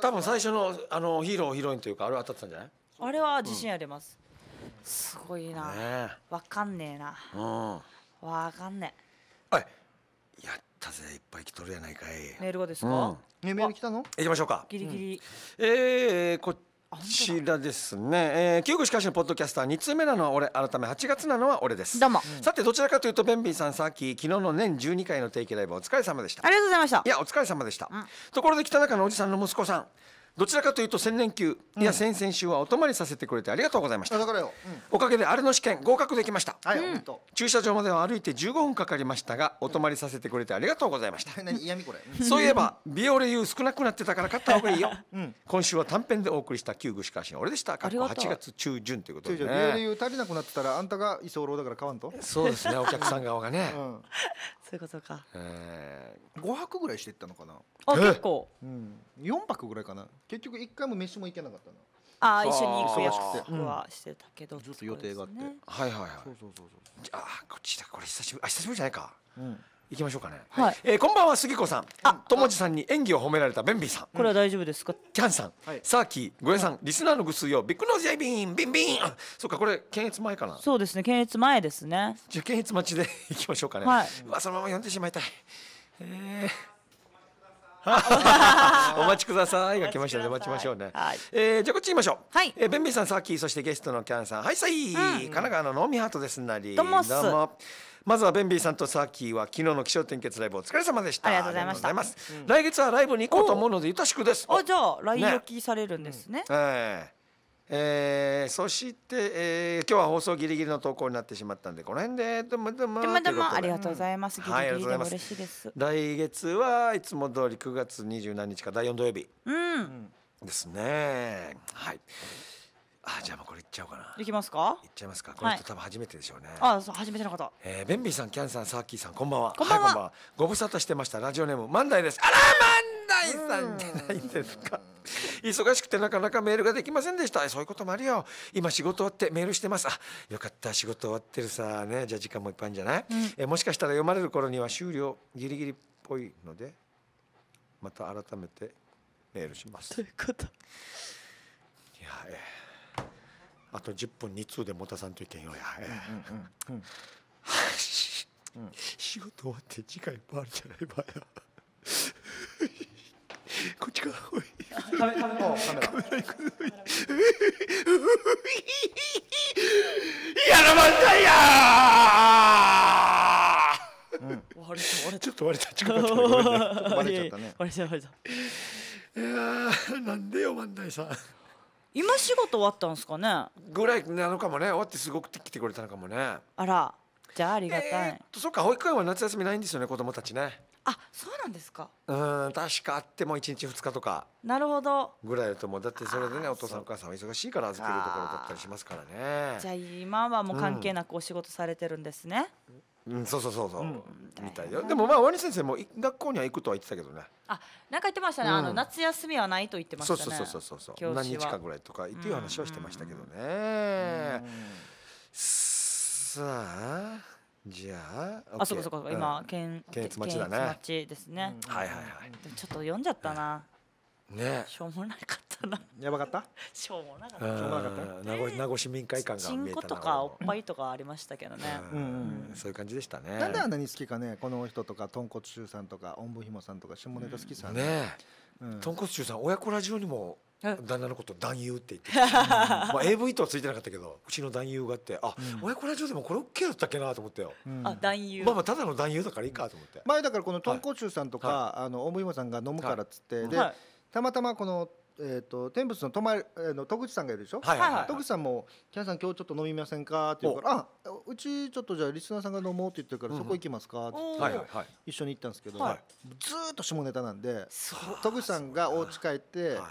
多分最初のあのヒーローヒロインというかあれは当たったんじゃないあれは自信あります、うん、すごいな、ね、わかんねえな、うん、わかんねえはいやったぜいっぱい来とるやないかいメールがですか、うん、メール来たの行きましょうかギリギリ、うん、えー、こっこちらですね、えー、旧しかしのポッドキャスター2通目なのは俺改め8月なのは俺ですどうもさてどちらかというとベンビンさんさっき昨日の年12回の定期ライブお疲れ様でしたありがとうございましたいやお疲れ様でした、うん、ところで北中のおじさんの息子さんどちらかというと先年級、いや先々週はお泊まりさせてくれてありがとうございました、おかげであれの試験合格できました、駐車場までは歩いて15分かかりましたがお泊まりさせてくれてありがとうございました そういえばビオレ U 少なくなってたから買った方がいいよ、今週は短編でお送りした旧具しかし俺でしたかっ8月中旬ということで、ね、ビオレ U 足りなくなってたらあんたが居候だから買わんとそうですねお客さん側がね、そういうことか。え5泊ぐらいしてったのかなあ、結構。うん4泊ぐらいかな結局一回も飯も行けなかったなああ、一緒に行く約束はしてたけど。ちょっと予定があって。そはいはいはいそうそうそうそうじゃあこっちだこれ久しぶりあ久しぶりじゃないかう、うん、行きましょうかね。はい。えー、こんばんは杉子さん。あ、ともじさんに演技を褒められたベンビーさん。これは大丈夫ですか。キャンさん、はい、サーキー、ゴエさん、リスナーのぐすよ、ビッグノージャイビン、ビンビン。そっか、これ検閲前かな。そうですね、検閲前ですね。じゃ検閲待ちでい きましょうかね。はい。うわ、そのまま読んでしまいたい。えーお待ちくださいが来ましたのお待ちましょうね。はい、えー、じゃこっちいきましょう。はい。えー、ベンビーさん、サーキー、そしてゲストのキャンさん。はい、さい、うん、神奈川のノーミハートですなり。どうもまずはベンビーさんとサーキーは昨日の気象点結ライブお疲れ様でした。ありがとうございました。うん、来月はライブに行こうと思うので、いたしくです。あ、じゃあ、来月されるんですね。ええーえー、そして、えー、今日は放送ぎりぎりの投稿になってしまったんでこの辺でどうもどうもどうもありがとうございます、うん、ギリギリでも嬉しいです、はい、来月はいつも通り9月2何日か第4土曜日、うん、ですねはいあじゃあもうこれいっちゃおうかな。行きますか。行っちゃいますか。この人、多分初めてでしょうね。あそう初めての方。えー、ベンビーさん、キャンさん、サーキーさん、こんばんは。こんばんは。はい、んんはご無沙汰してました。ラジオネーム、マンダイです。あら、マン内さんじゃないですか。忙しくてなかなかメールができませんでしたそういうこともあるよ今仕事終わってメールしてますあよかった仕事終わってるさねじゃあ時間もいっぱいあるんじゃない、うん、えもしかしたら読まれる頃には終了ギリギリっぽいのでまた改めてメールしますということいやえあと10分2通でもたさんといけんよやええ、うんうん、仕事終わって時間いっぱいあるじゃないばやこっちか。カメカメラ。カメラ行く。やらまんいやー。割れた割れた。ちょっと割れた。割れちゃったね。割れちゃった割れた。いなんでよ万代さん。今仕事終わったんですかね。ぐらいなのかもね。終わってすごくて来てくれたのかもね。あら。ちゃありがたい、えー、そっか保育園は夏休みないんですよね子供たちねあそうなんですかうん確かあっても1日2日とかなるほどぐらいだと思うだってそれでねお父さんお母さんは忙しいから預けるところだったりしますからねじゃあ今はもう関係なくお仕事されてるんですね、うん、うん、そうそうそうそう、うん、みたいよでもまあワニ先生も学校には行くとは言ってたけどねあなんか言ってましたね、うん、あの夏休みはないと言ってましたねそうそうそうそうそう何日かぐらいとかっていう話をしてましたけどね、うんさあじゃあ、あ、そうかそうか、今、けん、けんつまだね。つまちですね。はいはいはい。ちょっと読んじゃったな。ね。しょうもなかったな。やばかった。しょうもなかった。しょうもなかった。名護、市民会館が。チんコとか、おっぱいとかありましたけどね。そういう感じでしたね。なんであんなに好きかね、この人とか、豚骨中さんとか、おんぶひもさんとか、下ネタ好きさんね。豚骨中さん、親子ラジオにも。旦那のこと男優って言って、まあ AV とはついてなかったけどうちの男優があってあ、うん、子ラジオでもこれ OK だったっけなと思ったよ、うん、あ男優まあまあただの男優だからいいかと思って前だからこの豚骨臭さんとか、はい、あの大森さんが飲むからっつって、はい、で、はい、たまたまこのえーと、天仏の泊まの戸口さんがいるでしょ、はいはいはい、戸口さんも「キャンさん今日ちょっと飲みませんか?」って言うから「あうちちょっとじゃあリスナーさんが飲もう」って言ってるから、そこ行きますか?」ってって、一緒に行ったんですけど、はい、ずっと下ネタなんで、そう。戸口さんがお家帰って、はい、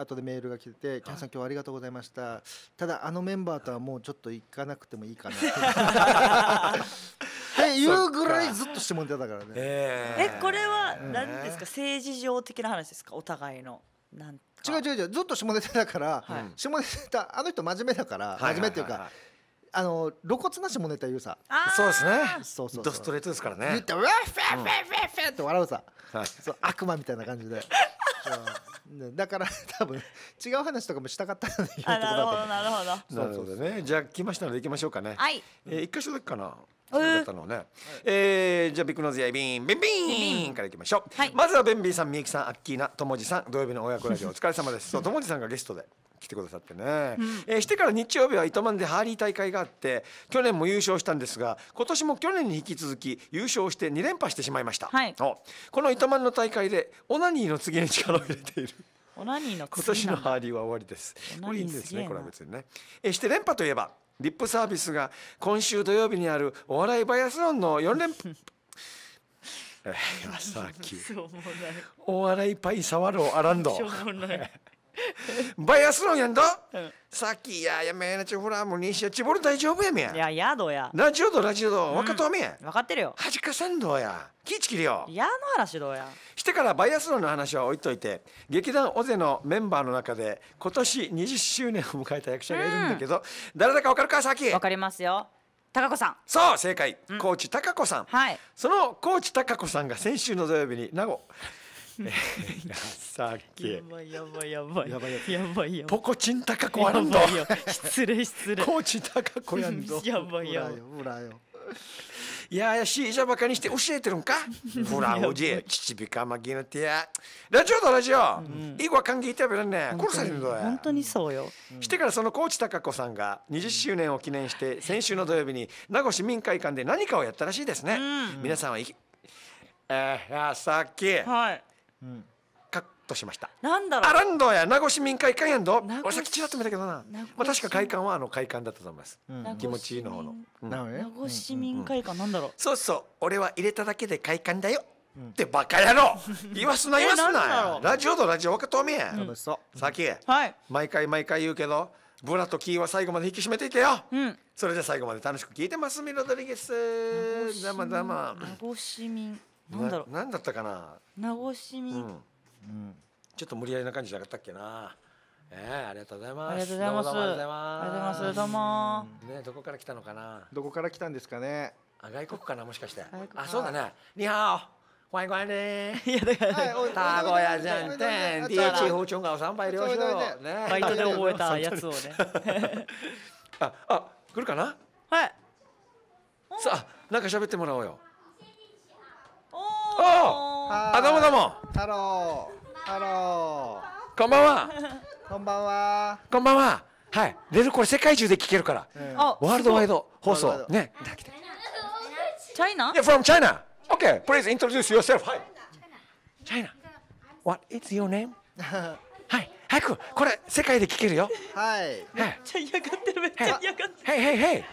後でメールが来てて「キャンさん今日はありがとうございました」ただあのメンバーとはもうちょっと行かなくてもいいかな っていうぐらいずっと下ネタだからね。えー、これは何ですか、政治上的な話ですかお互いの。なん違う違う違うずっと下ネタだから、はい、下ネタあの人真面目だから、真面目っていうか。あの露骨な下ネタ言うさそうですねそうそうドストレートですからね言って「うわ、フェッフェッフェッフェッ」って笑うさ、はい、そう悪魔みたいな感じで。だから 多分違う話とかもしたかったのであなるほどなるほどなるほどねじゃあ来ましたので行きましょうかねはい、え一箇所だけかなだったのね、ええじゃあビッグノーズやビンビンビンからいきましょう、はい、まずはベンビーさんみゆきさんアッキーナともじさん土曜日の親子ラジオお疲れ様ですそう、ともじさんがゲストで来てくださってね、うん、えー、してから日曜日は糸満でハーリー大会があって去年も優勝したんですが今年も去年に引き続き優勝して2連覇してしまいました、はい、この糸満の大会でオナニーの次に力を入れている。オナニーの今年のハーリーは終わりです。こいいんですね。これは別にね。えして連覇といえばリップサービスが今週土曜日にあるお笑いバイアスロンの4連覇 えさっきお笑いパイ触るをアランド。バイアスロンやんど、うん、さっきややめなちほらもう西やちぼる大丈夫やみやいややどやラジオどラジオど分かっとめや、うん、分かってるよはじかせんどや気ちきるよやの話どうやしてからバイアスロンの話は置いといて劇団オゼのメンバーの中で今年20周年を迎えた役者がいるんだけど、うん、誰だか分かるかさっき分かりますよ高子さんそう正解、うん、高知高子さん、はい、その高知高子さんが先週の土曜日に名護さっきやばいやばいやばいやばいやばいやばいポコチン高子やんど失礼失礼コーチ高子やんぞやばいやばいほらよいややしいじゃバカにして教えてるんかほ らおじい父びかまぎのてやラジオだラジオ、ういいわ歓迎いたべらんね殺されるぞ本当にそうよ、してからその高知貴子さんが20周年を記念して先週の土曜日に名護市民会館で何かをやったらしいですね、皆さんはいえー、さっき、はい、カットしました。なんだろう。アランドや名護市民会館やんど。俺さっきちらっと見たけどな。まあ確か会館はあの会館だったと思います。気持ちいいの方の。名護市民会館なんだろう。そうそう。俺は入れただけで会館だよ。ってバカ野郎 言わすな言わすなラジオとラジオ分かっとめや楽しそうさっき毎回毎回言うけどブラとキーは最後まで引き締めていけよ、うん、それじゃ最後まで楽しく聞いてますミロドリゲスどうもど名護市民なんだろうなんだったかな名しみ、うん、ちょっと無理やりな感じじゃなかったっけなえー、ありがとうございます。ありがとうございます。ありがとうございます。どうも。ね、どこから来たのかな。どこから来たんですかね。あ、外国かな、もしかして。あ、そうだね。にはお。欢迎いや、だから、じゃんてん、DH 包丁がおね、バイトで覚えたやつをね。あ、あ、来るかな。はい。さあ、なんか喋ってもらおうよ。おあどうもどうもハローハローこんばんはこんばんはこんばんははい出るこれ世界中で聞けるから、ワールドワイド放送ねチャイナ Yeah from China Okay please introduce yourself はい China What is your name? は い早くこれ世界で聞けるよはいめっちゃ嫌がってるめっちゃ嫌がってる Hey hey hey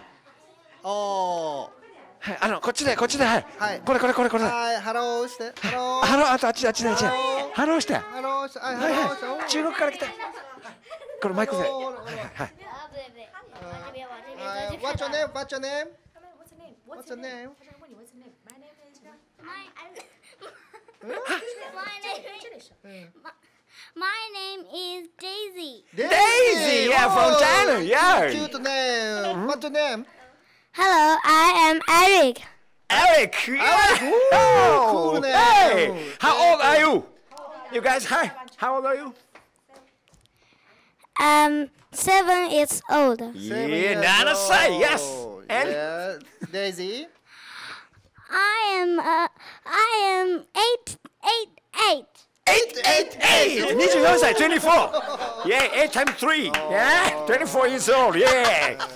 おーはい、あのこっちでこっちではい、はい、これこれこれこれはいハローしてハローハローあとあっちあっちあっちハローしてハローしてはいはい中国から来たこれマイクではいはい Uh, what's your name? What's your name? What's your name? My My name is Daisy. Daisy, yeah, from China, yeah. Cute name. What's your name? Hello, I am Eric. Eric! Yeah. Oh, cool Hey! How old are you? You guys, hi. How old are you? Um, seven years old. Seven yeah, Nana say, yes. And? Yeah. Daisy? I am, uh, I am eight, eight, eight. Eight, eight, eight! 24 Yeah, 8 times 3! Yeah, 24 years old, yeah!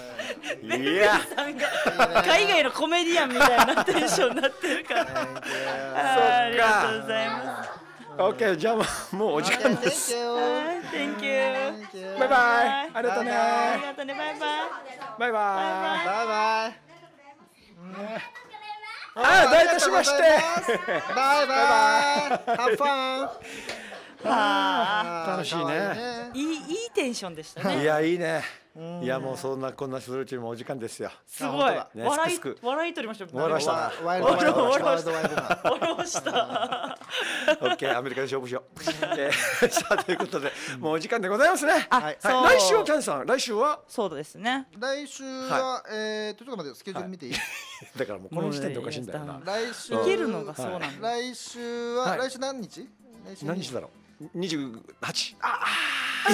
いやさんが海外のコメディアンみたいなテンションになってるからあありがとうございます OK じゃあもうお時間です Thank you バイバイありがとうねありがとうねバイバイバイバイバイバイあ、どういたしまして。バイバイ。ハファン。はあ、楽しいね。いいいいテンションでしたね。いやいいね。いやもうそんなこんなするうちもお時間ですよ。すごい。ね、笑い笑い取りました。笑いました。笑いました。笑いました。オッケーアメリカで勝負しよう。さあということでもうお時間でございますね。はい。来週はキャンさん来週はそうですね。来週はえとちょっと待ってスケジュール見ていい？だからもうこの時点でおかしいんだよな。来週行けるのがそうなんだ。来週は来週何日？何日だろう？二十八。ああ。え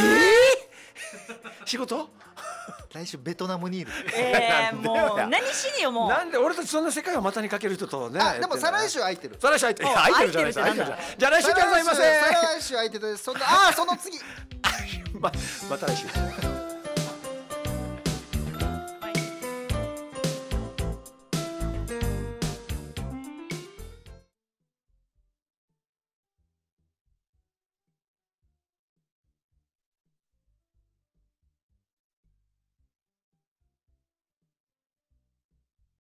え。仕事来週ベトナムにいるえー、もう何しによもうなんで俺たちそんな世界を股にかける人とねあでも再来週空いてる再来週空いてる空いてるじゃないですかじゃあ来週くださいません再来週空いてるそんなああその次 ままた来週